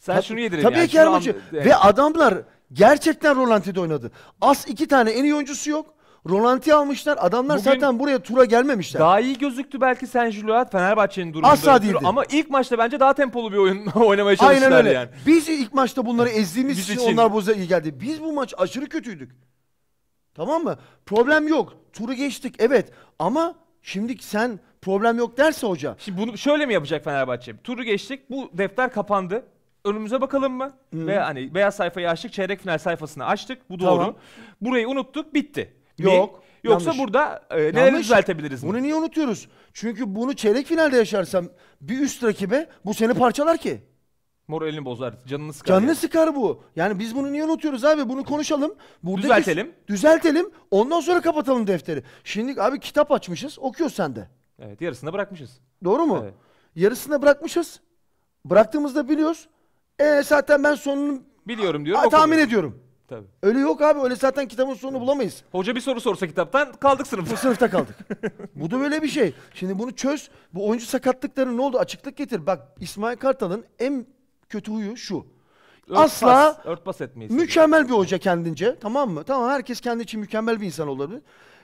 Sen Tab- şunu yedirin Tabii yani. ki Şunu an- Ve adamlar gerçekten Rolanti'de oynadı. Az iki tane en iyi oyuncusu yok. Rolanti almışlar. Adamlar Bugün- zaten buraya tura gelmemişler. Daha iyi gözüktü belki Sen Juliet Fenerbahçe'nin durumunda. Asla ötürü değildi. Ama ilk maçta bence daha tempolu bir oyun <laughs> oynamaya çalıştılar Aynen öyle. yani. Biz ilk maçta bunları ezdiğimiz için, için. onlar boza iyi geldi. Biz bu maç aşırı kötüydük. Tamam mı? Problem yok. Turu geçtik evet. Ama şimdi sen problem yok derse hoca. Şimdi bunu şöyle mi yapacak Fenerbahçe? Turu geçtik. Bu defter kapandı önümüze bakalım mı? Hı. Ve hani beyaz sayfayı açtık, çeyrek final sayfasını açtık. Bu doğru. Tamam. Burayı unuttuk, bitti. Ne? Yok. Yoksa yanlış. burada e, neleri Yanlış. düzeltebiliriz mi? Bunu niye unutuyoruz? Çünkü bunu çeyrek finalde yaşarsam bir üst rakibe bu seni parçalar ki. Mor elini bozar, canını sıkar. Canını yani. sıkar bu. Yani biz bunu niye unutuyoruz abi? Bunu konuşalım. burada Düzeltelim. Düzeltelim. Ondan sonra kapatalım defteri. Şimdi abi kitap açmışız. Okuyor sende. Evet, yarısında bırakmışız. Doğru mu? Evet. Yarısında bırakmışız. Bıraktığımızda biliyoruz. E zaten ben sonunu biliyorum diyorum. A, tahmin okuyorum. ediyorum. Tabii. Öyle yok abi. Öyle zaten kitabın sonunu bulamayız. Hoca bir soru sorsa kitaptan kaldık sınıfta. sınıfta kaldık. bu da böyle bir şey. Şimdi bunu çöz. Bu oyuncu sakatlıkları ne oldu? Açıklık getir. Bak İsmail Kartal'ın en kötü huyu şu. Örtbas, Asla örtbas etmeyiz. Mükemmel bir hoca kendince. Tamam mı? Tamam herkes kendi için mükemmel bir insan olabilir.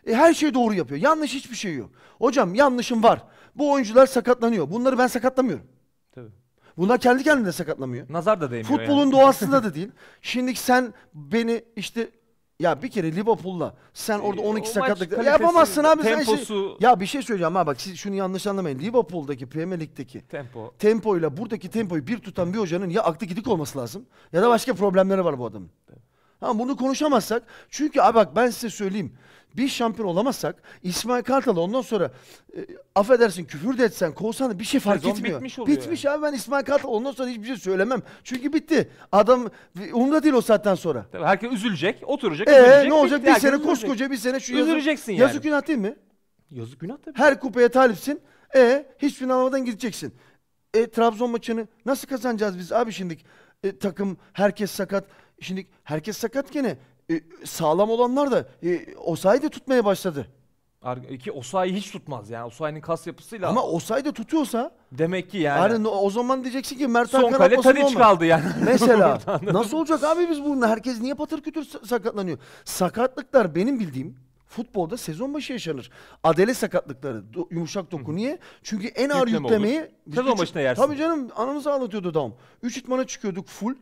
E, her şeyi doğru yapıyor. Yanlış hiçbir şey yok. Hocam yanlışım var. Bu oyuncular sakatlanıyor. Bunları ben sakatlamıyorum. Bunlar kendi kendine sakatlamıyor. Nazar da değmiyor Futbolun yani. doğasında da <laughs> değil. Şimdi sen beni işte ya bir kere Liverpool'la sen orada 12 e, o sakatlık kalitesi, yapamazsın abi temposu... sen şey. Ya bir şey söyleyeceğim ha bak siz şunu yanlış anlamayın. Liverpool'daki Premier Lig'deki tempo tempoyla buradaki tempoyu bir tutan bir hocanın ya aklı gidik olması lazım ya da başka problemleri var bu adamın. Evet. Ha bunu konuşamazsak çünkü abi bak ben size söyleyeyim. Biz şampiyon olamazsak İsmail Kartal ondan sonra e, affedersin küfür de etsen kovsan da bir şey fark Sezon etmiyor. bitmiş oluyor Bitmiş abi ben İsmail Kartal ondan sonra hiçbir şey söylemem. Çünkü bitti. Adam umurda değil o saatten sonra. Tabii herkes üzülecek, oturacak, Ee üzülecek. ne olacak? bitti. Bir sene üzülecek. koskoca bir sene şu yazık- Üzüleceksin yani. Yazık günah değil mi? Yazık günah tabii. Her kupaya talipsin. E hiçbirini almadan gideceksin. E Trabzon maçını nasıl kazanacağız biz abi şimdi? E, takım herkes sakat. Şimdi herkes sakat gene. E, sağlam olanlar da e, Osayi de tutmaya başladı. Ki Osayi hiç tutmaz yani. Osayi'nin kas yapısıyla. Ama Osayi de tutuyorsa demek ki yani. yani o zaman diyeceksin ki Mert Son Hakan kale Tadiç kaldı yani. <laughs> Mesela nasıl olacak abi biz bunu herkes niye patır kütür sakatlanıyor? Sakatlıklar benim bildiğim futbolda sezon başı yaşanır. Adele sakatlıkları do- yumuşak doku niye? Çünkü en ağır Yükleme yüklemeyi Sezon başına yersin. Tabii canım anamızı ağlatıyordu adam. Üç itmana çıkıyorduk full.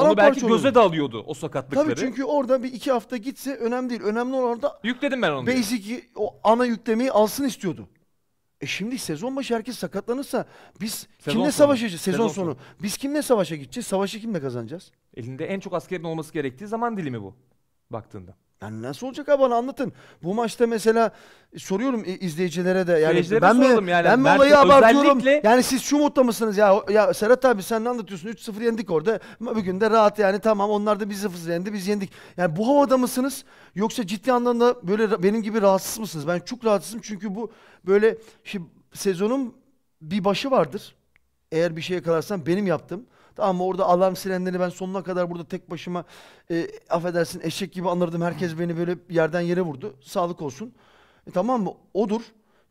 Onu belki paramparça göze de alıyordu o sakatlıkları. Tabii çünkü orada bir iki hafta gitse önemli değil. Önemli olan orada Yükledim ben onu. diyor. basic o ana yüklemeyi alsın istiyordu. E şimdi sezon başı herkes sakatlanırsa biz Sezon kimle sonu. savaşacağız? Sezon, Sezon sonu. sonu. Biz kimle savaşa gideceğiz? Savaşı kimle kazanacağız? Elinde en çok askerin olması gerektiği zaman dilimi bu baktığında. Yani nasıl olacak abi bana anlatın. Bu maçta mesela e, soruyorum izleyicilere de yani Seyircilere ben mi yani. ben mi Mert, olayı abartıyorum? Yani siz şu mutlu mısınız ya? Ya Serhat abi sen ne anlatıyorsun? 3-0 yendik orada. Bugün de rahat yani tamam onlar da 1-0 yendi biz yendik. Yani bu havada mısınız? Yoksa ciddi anlamda böyle benim gibi rahatsız mısınız? Ben çok rahatsızım çünkü bu böyle şimdi sezonun bir başı vardır. Eğer bir şeye yakalarsan benim yaptım. Tamam orada alarm sirenleri ben sonuna kadar burada tek başıma e, affedersin eşek gibi anırdım. Herkes beni böyle yerden yere vurdu. Sağlık olsun. E, tamam mı? Odur.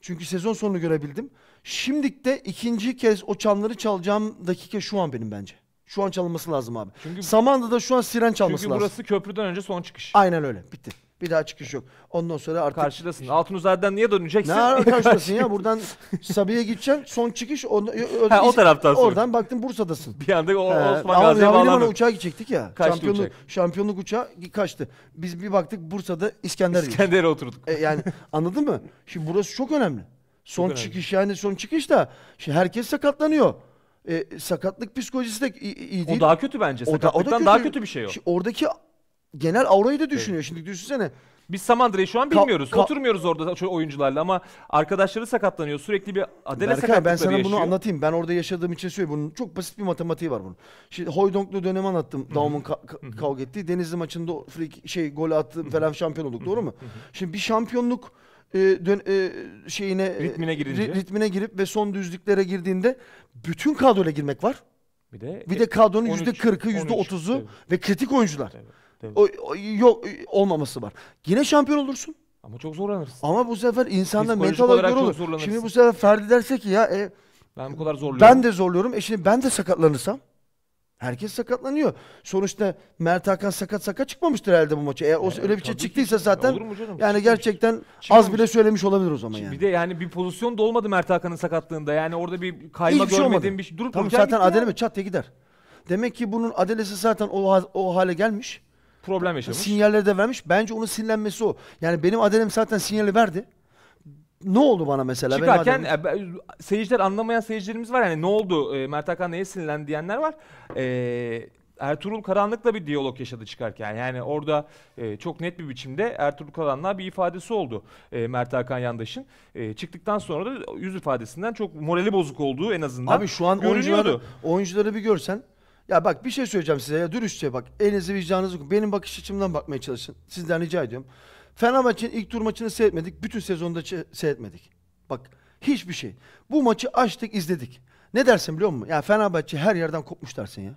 Çünkü sezon sonunu görebildim. Şimdilik de ikinci kez o çanları çalacağım dakika şu an benim bence. Şu an çalınması lazım abi. Çünkü, Samandı'da şu an siren çalması lazım. Çünkü burası köprüden önce son çıkış. Aynen öyle. Bitti. Bir daha çıkış yok. Ondan sonra artık... Karşılasın. Altın Uzay'dan niye döneceksin? Ne ara <laughs> karşılasın ya? Buradan Sabiha gideceksin. Son çıkış. On, ha, o taraftan sonra. Oradan baktın Bursa'dasın. Bir anda o, He, Osman Gazi'ye bağlandın. uçağa gidecektik ya. Kaçtı şampiyonluk, uçak. Şampiyonluk uçağı kaçtı. Biz bir baktık Bursa'da İskender'e İskender'e oturduk. E, yani <laughs> anladın mı? Şimdi burası çok önemli. Son çok çıkış önemli. yani son çıkış da şimdi şey, herkes sakatlanıyor e, sakatlık psikolojisi de iyi, iyi değil. O daha kötü bence. Sakatlıktan o da, o da kötü. daha kötü bir şey o. Şimdi oradaki genel aurayı da düşünüyor. Şimdi düşünsene. Biz Samandıra'yı şu an bilmiyoruz. ka- Oturmuyoruz orada şu oyuncularla ama arkadaşları sakatlanıyor. Sürekli bir adele Berkay ben sana yaşıyor. bunu anlatayım. Ben orada yaşadığım için söylüyorum. Bunun çok basit bir matematiği var bunun. Şimdi Hoydonk'lu dönemi anlattım. Daum'un ka- ka- kavga ettiği. Denizli maçında o şey gol attı falan şampiyon olduk. Doğru mu? Şimdi bir şampiyonluk e, dön- e, şeyine e, Ritmine girince. ri- ritmine girip ve son düzlüklere girdiğinde bütün kadroyla girmek var. Bir de, Bir de kadronun 13, %40'ı, 13, %30'u evet. ve kritik oyuncular. Evet. Tabii. O, o, yok olmaması var. Yine şampiyon olursun. Ama çok zorlanırsın. Ama bu sefer insanda mental olarak olarak çok zorlanırsın. Şimdi bu sefer Ferdi derse ki ya e, Ben bu kadar zorluyorum. ben de zorluyorum. E şimdi ben de sakatlanırsam. Herkes sakatlanıyor. Sonuçta Mert Hakan sakat sakat çıkmamıştır herhalde bu maça. Eğer o öyle bir şey tabii ki. çıktıysa zaten Olur mu canım? yani Çıkmış. gerçekten az bile söylemiş olabilir o zaman yani. Bir de yani bir pozisyon da olmadı Mert Hakan'ın sakatlığında. Yani orada bir kayma Hiçbir şey görmediğim bir şey. Durup tamam zaten gitti adele mi çat diye gider. Demek ki bunun adelesi zaten o, o hale gelmiş problem yaşamış. Sinyalleri de vermiş. Bence onun sinirlenmesi o. Yani benim Adem'im zaten sinyali verdi. Ne oldu bana mesela? Çıkarken benim e, seyirciler anlamayan seyircilerimiz var. Yani ne oldu? E, Mert Hakan neye sinirlendi diyenler var. E, Ertuğrul Karanlık'la bir diyalog yaşadı çıkarken. Yani orada e, çok net bir biçimde Ertuğrul Karanlık'a bir ifadesi oldu e, Mert Hakan Yandaş'ın. E, çıktıktan sonra da yüz ifadesinden çok morali bozuk olduğu en azından Abi şu an oyuncuları, oyuncuları bir görsen ya bak bir şey söyleyeceğim size ya dürüstçe şey bak. Elinizi vicdanınızı okun. Benim bakış açımdan bakmaya çalışın. Sizden rica ediyorum. Fenerbahçe'nin ilk tur maçını seyretmedik. Bütün sezonda seyretmedik. Bak hiçbir şey. Bu maçı açtık izledik. Ne dersin biliyor musun? Ya Fenerbahçe her yerden kopmuş dersin ya.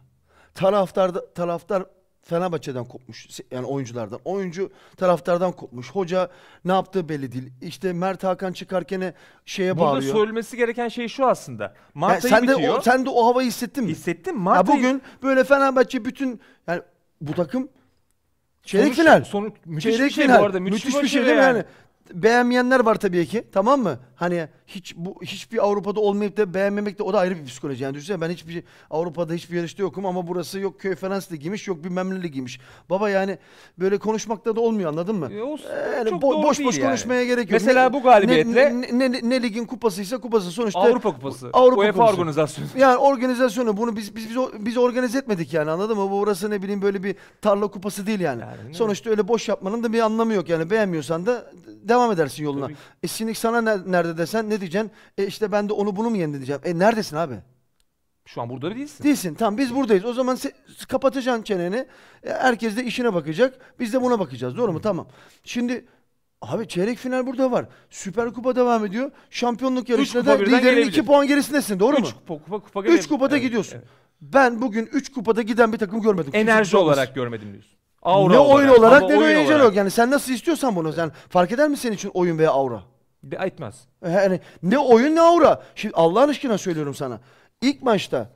Taraftar taraftar Fenerbahçe'den kopmuş yani oyunculardan. Oyuncu taraftardan kopmuş. Hoca ne yaptığı belli değil. İşte Mert Hakan çıkarken e, şeye Burada bağlıyor. Burada söylemesi gereken şey şu aslında. Mart yani sen bitiyor. De o, sen de o havayı hissettin mi? Hissettim. Mart ya bugün böyle Fenerbahçe bütün yani bu takım çeyrek sonuç, final. Sonuç müthiş çeyrek bir şey final. bu arada. Müthiş, müthiş bir şey, şey değil mi yani beğenmeyenler var tabii ki. Tamam mı? Hani hiç bu hiçbir Avrupa'da olmayıp da beğenmemek de o da ayrı bir psikoloji. Yani düşünsene ben hiçbir şey, Avrupa'da hiçbir yarışta yokum ama burası yok köy Fransa ligiymiş, yok bir ne giymiş Baba yani böyle konuşmakta da olmuyor anladın mı? E, Yani ee, Çok bo- doğru boş boş yani. konuşmaya gerek yok. Mesela bu galibiyetle- ne, ne, ne, ne ligin kupasıysa kupası sonuçta Avrupa Kupası. Avrupa UEFA Kupası. organizasyonu. <laughs> Yani organizasyonu bunu biz biz biz, biz organize etmedik yani anladın mı? Bu burası ne bileyim böyle bir tarla kupası değil yani. Yani Sonuçta öyle boş yapmanın da bir anlamı yok yani beğenmiyorsan da devam devam edersin yoluna. Tabii E sinik sana ne- nerede desen ne diyeceksin? E işte ben de onu bunu mu yendi diyeceğim. E neredesin abi? Şu an burada değilsin. Değilsin. Tamam biz buradayız. O zaman kapatacaksın çeneni. E, Herkes de işine bakacak. Biz de buna bakacağız. Doğru mu? Tamam. Şimdi abi çeyrek final burada var. Süper Kupa devam ediyor. Şampiyonluk yarışında da liderin gelebilir. 2 puan gerisindesin. Doğru mu? Üç kupa, kupa, kupa 3 kupada Evet, gidiyorsun. evet. Ben bugün 3 kupada giden bir takım görmedim. Enerji kusura bakmasın. olarak görmedim diyorsun. Aura ne oyun olarak, ne de oyun olarak. Yani sen nasıl istiyorsan bunu. Yani fark eder mi senin için oyun veya aura? De, etmez. Yani ne oyun ne aura. Şimdi Allah'ın aşkına söylüyorum sana. İlk maçta.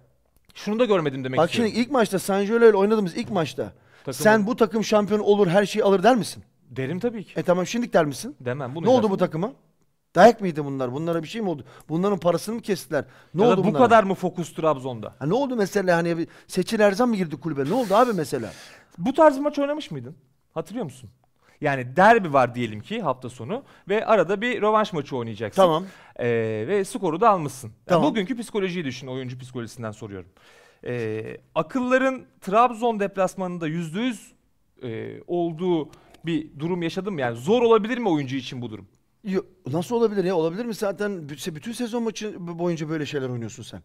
Şunu da görmedim demek Bak istiyorum. şimdi ilk maçta Sanjolo ile oynadığımız ilk maçta. Takım sen bu takım şampiyon olur her şeyi alır der misin? Derim tabii ki. E tamam şimdi der misin? Demem. Bunu ne oldu bu takıma? Dayak mıydı bunlar? Bunlara bir şey mi oldu? Bunların parasını mı kestiler? Ne ya oldu da bu bunlara? kadar mı fokus Trabzon'da? Ha, ne oldu mesela hani Seçil Erzan mı girdi kulübe? Ne oldu abi mesela? Bu tarz maç oynamış mıydın? Hatırlıyor musun? Yani derbi var diyelim ki hafta sonu ve arada bir rövanş maçı oynayacaksın. Tamam. Ee, ve skoru da almışsın. Yani Bugünkü psikolojiyi düşün. Oyuncu psikolojisinden soruyorum. Ee, akılların Trabzon deplasmanında yüzde yüz e, olduğu bir durum yaşadım Yani zor olabilir mi oyuncu için bu durum? Yo, nasıl olabilir ya? Olabilir mi zaten bütün sezon maçı boyunca böyle şeyler oynuyorsun sen.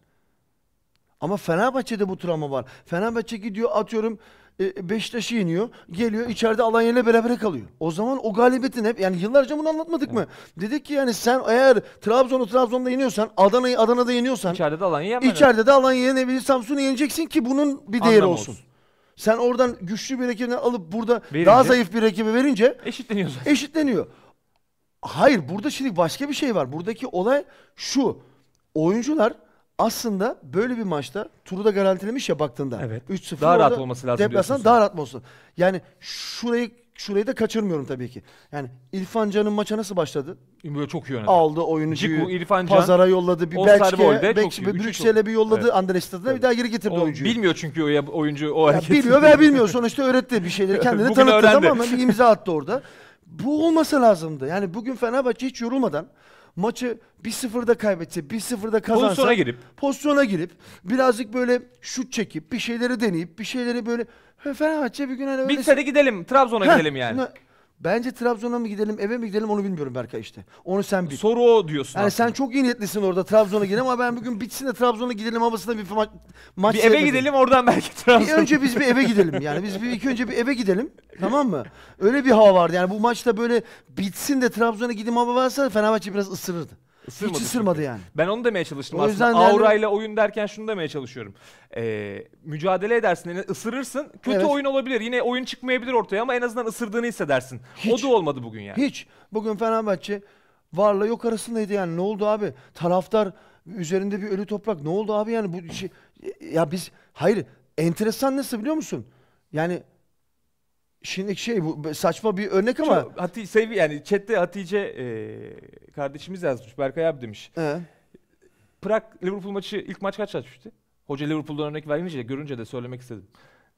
Ama Fenerbahçe'de bu travma var. Fenerbahçe gidiyor atıyorum e, Beşiktaş'ı yeniyor. Geliyor içeride Alanya ile beraber kalıyor. O zaman o galibiyetin hep yani yıllarca bunu anlatmadık evet. mı? Dedik ki yani sen eğer Trabzon'u Trabzon'da yeniyorsan, Adana'yı Adana'da yeniyorsan içeride de Alanya'yı yenmedin. İçeride de Alanya'yı yenebilir, Samsun'u yeneceksin ki bunun bir değeri olsun. olsun. Sen oradan güçlü bir rakibini alıp burada verince, daha zayıf bir rakibi verince eşitleniyor. Eşitleniyor. Hayır burada şimdi başka bir şey var. Buradaki olay şu. Oyuncular aslında böyle bir maçta turu da garantilemiş ya baktığında. Evet. 3-0 daha rahat olması lazım Deplasman daha rahat mı olsun? Yani şurayı şurayı da kaçırmıyorum tabii ki. Yani İrfan Can'ın maça nasıl başladı? Böyle çok iyi oynadı. Aldı oyuncuyu. Ciku, İrfan Can, pazara yolladı. Bir Belçika'ya, Brüksel'e bir yolladı. Evet. Anderlecht'e evet. bir daha geri getirdi o, oyuncuyu. Bilmiyor çünkü o oyuncu o hareketi. Ya biliyor ve bilmiyor. Sonuçta öğretti bir şeyleri. <laughs> Kendini tanıttı ama Bir imza attı orada. <laughs> Bu olması lazımdı. Yani bugün Fenerbahçe hiç yorulmadan maçı 1-0'da kaybetse, 1-0'da kazansa pozisyona girip pozisyona girip birazcık böyle şut çekip bir şeyleri deneyip bir şeyleri böyle Fenerbahçe bir gün hani öyle Bitse de gidelim Trabzon'a gidelim yani. Bence Trabzon'a mı gidelim, eve mi gidelim onu bilmiyorum Berkay işte. Onu sen bil. Soru o diyorsun. Yani aslında. sen çok iyi niyetlisin orada Trabzon'a gidelim ama ben bugün bitsin de Trabzon'a gidelim havasında bir ma- maç Bir eve gidelim oradan belki Bir Trabzon. önce biz bir eve gidelim <laughs> yani biz bir iki önce bir eve gidelim tamam mı? Öyle bir hava vardı yani bu maçta böyle bitsin de Trabzon'a gidelim hava varsa Fenerbahçe biraz ısırırdı. Isırmadı Hiç ısırmadı çünkü. yani. Ben onu demeye çalıştım O yüzden aslında. yani- Aurayla oyun derken şunu demeye çalışıyorum. Ee, mücadele edersin, yani ısırırsın. Kötü Evet. oyun olabilir. Yine oyun çıkmayabilir ortaya ama en azından ısırdığını hissedersin. Hiç. O da olmadı bugün yani. Hiç. Bugün Fenerbahçe varla yok arasındaydı yani. Ne oldu abi? Taraftar üzerinde bir ölü toprak. Ne oldu abi yani bu işi? Şey- ya biz hayır enteresan nasıl biliyor musun? Yani Şimdi şey bu saçma bir örnek ama. Çok, Hatice sevi yani chatte Hatice e, kardeşimiz yazmış Berkay abi demiş. Ee? Prag Liverpool maçı ilk maç kaç kaçmıştı? Hoca Liverpool'dan örnek verince görünce de söylemek istedim.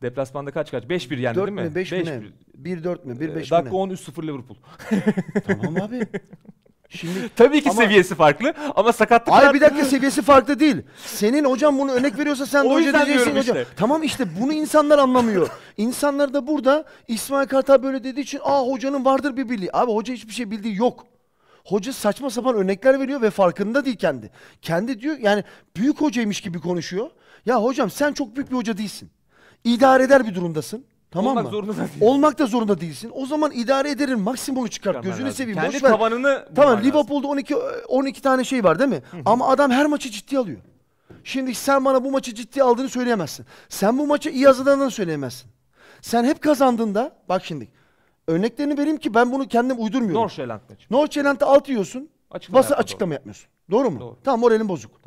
Deplasmanda kaç kaç? 5-1 yendi değil mi? 5 mi? 5 mi? 1-4 mü? 1-5 e, mi? Dakika 10 3-0 Liverpool. tamam abi. <laughs> Şimdi tabii ki ama... seviyesi farklı ama sakatlık. Hayır bir dakika seviyesi farklı değil. Senin hocam bunu örnek veriyorsa sen <laughs> de hoca diyeceksin işte. hocam. Tamam işte bunu insanlar anlamıyor. İnsanlar da burada İsmail Kartal böyle dediği için aa hocanın vardır bir bildiği. Abi hoca hiçbir şey bildiği yok. Hoca saçma sapan örnekler veriyor ve farkında değil kendi. Kendi diyor yani büyük hocaymış gibi konuşuyor. Ya hocam sen çok büyük bir hoca değilsin. İdare eder bir durumdasın. Tamam Olmak mı? zorunda da Olmak da zorunda değilsin. O zaman idare ederim. maksimumu çıkar. Çıkarman Gözünü lazım. seveyim. Kendi tabanını Tamam Liverpool'da 12 12 tane şey var değil mi? Ama adam her maçı ciddi alıyor. Şimdi sen bana bu maçı ciddi aldığını söyleyemezsin. Sen bu maçı iyi hazırlandığını söyleyemezsin. Sen hep kazandığında bak şimdi. Örneklerini vereyim ki ben bunu kendim uydurmuyorum. Norşeland maçı. North North alt yiyorsun. Açıklama Basın yapmadı açıklama yapmıyorsun. Doğru mu? Doğru. Tamam moralin bozuk.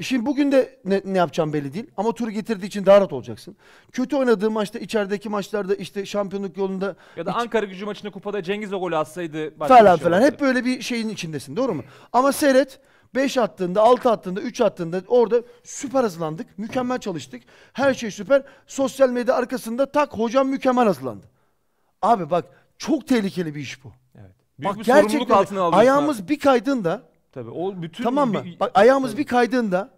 Şimdi bugün de ne, ne yapacağım belli değil. Ama turu getirdiği için daha rahat olacaksın. Kötü oynadığı maçta içerideki maçlarda işte şampiyonluk yolunda ya da iç... Ankara gücü maçında kupada Cengiz o golü atsaydı falan şey falan. Hep böyle bir şeyin içindesin doğru mu? Ama seyret 5 attığında, 6 attığında, 3 attığında orada süper hazırlandık. Mükemmel çalıştık. Her şey süper. Sosyal medya arkasında tak hocam mükemmel hazırlandı. Abi bak çok tehlikeli bir iş bu. Evet. Büyük bak, bir gerçekten, altına alıyorsun. Ayağımız abi. bir kaydığında Tabii. O bütün Tamam mı? Bir... Bak ayağımız bir kaydığında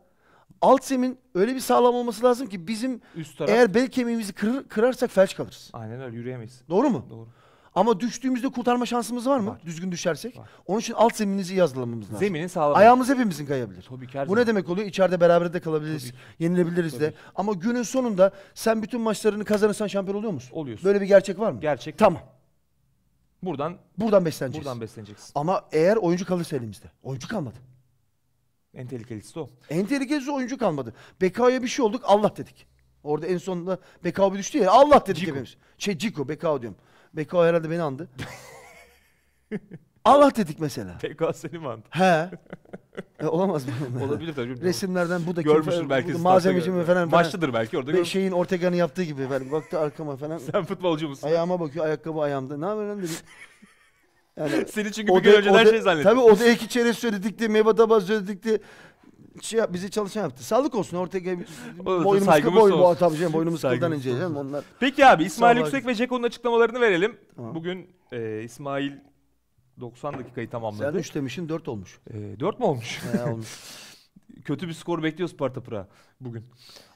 alt zemin öyle bir sağlam olması lazım ki bizim Üst taraf... eğer bel kemiğimizi kırır, kırarsak felç kalırız. Aynen öyle yürüyemeyiz. Doğru mu? Doğru. Ama düştüğümüzde kurtarma şansımız var mı? Var. Düzgün düşersek. Var. Onun için alt zeminizi iyi hazırlamamız lazım. Zeminin sağlam. Ayağımız hepimizin kayabilir. Tabii ki Bu zaman. ne demek oluyor? İçeride beraber de kalabiliriz, Tabii. yenilebiliriz Tabii. de. Ama günün sonunda sen bütün maçlarını kazanırsan şampiyon oluyor musun? Oluyorsun. Böyle bir gerçek var mı? Gerçek. Tamam. Buradan Buradan besleneceğiz. buradan besleneceksin. Ama eğer oyuncu kalırsa elimizde. Oyuncu kalmadı. En tehlikelisi de o. En tehlikelisi oyuncu kalmadı. Bekao'ya bir şey olduk Allah dedik. Orada en sonunda Bekao bir düştü ya Allah dedik Ciko. hepimiz. Şey Ciko Bekao diyorum. Bekao herhalde beni andı. <laughs> Allah dedik mesela. PKS'li mantık. He. <laughs> E, olamaz mı? Olabilir tabii. Resimlerden bu da Görmüştür belki bu malzemeci mi falan. Maçlıdır belki orada Ve şeyin Ortega'nın yaptığı gibi. Böyle baktı arkama falan. Sen futbolcu musun? Ayağıma bakıyor. Ayakkabı ayağımda. Ne yapıyorsun lan dedi. Yani <laughs> Seni çünkü bir gün her şey zannettim. Tabii odaya iki çerez söyledikti, meyve tabağı söyledikti. Şey, bizi çalışan yaptı. Sağlık olsun Ortega. Olur, Boynumuz kıl saygımız bu tabii canım, boynumuz kıldan ince. canım, Onlar Peki abi İsmail Sağ ol abi. Yüksek ve Ceko'nun açıklamalarını verelim. Tamam. Bugün e, İsmail 90 dakikayı tamamladı. Sen 3 demişsin 4 olmuş. Ee, 4 mü olmuş? He, olmuş. <laughs> Kötü bir skor bekliyor Sparta Pıra bugün.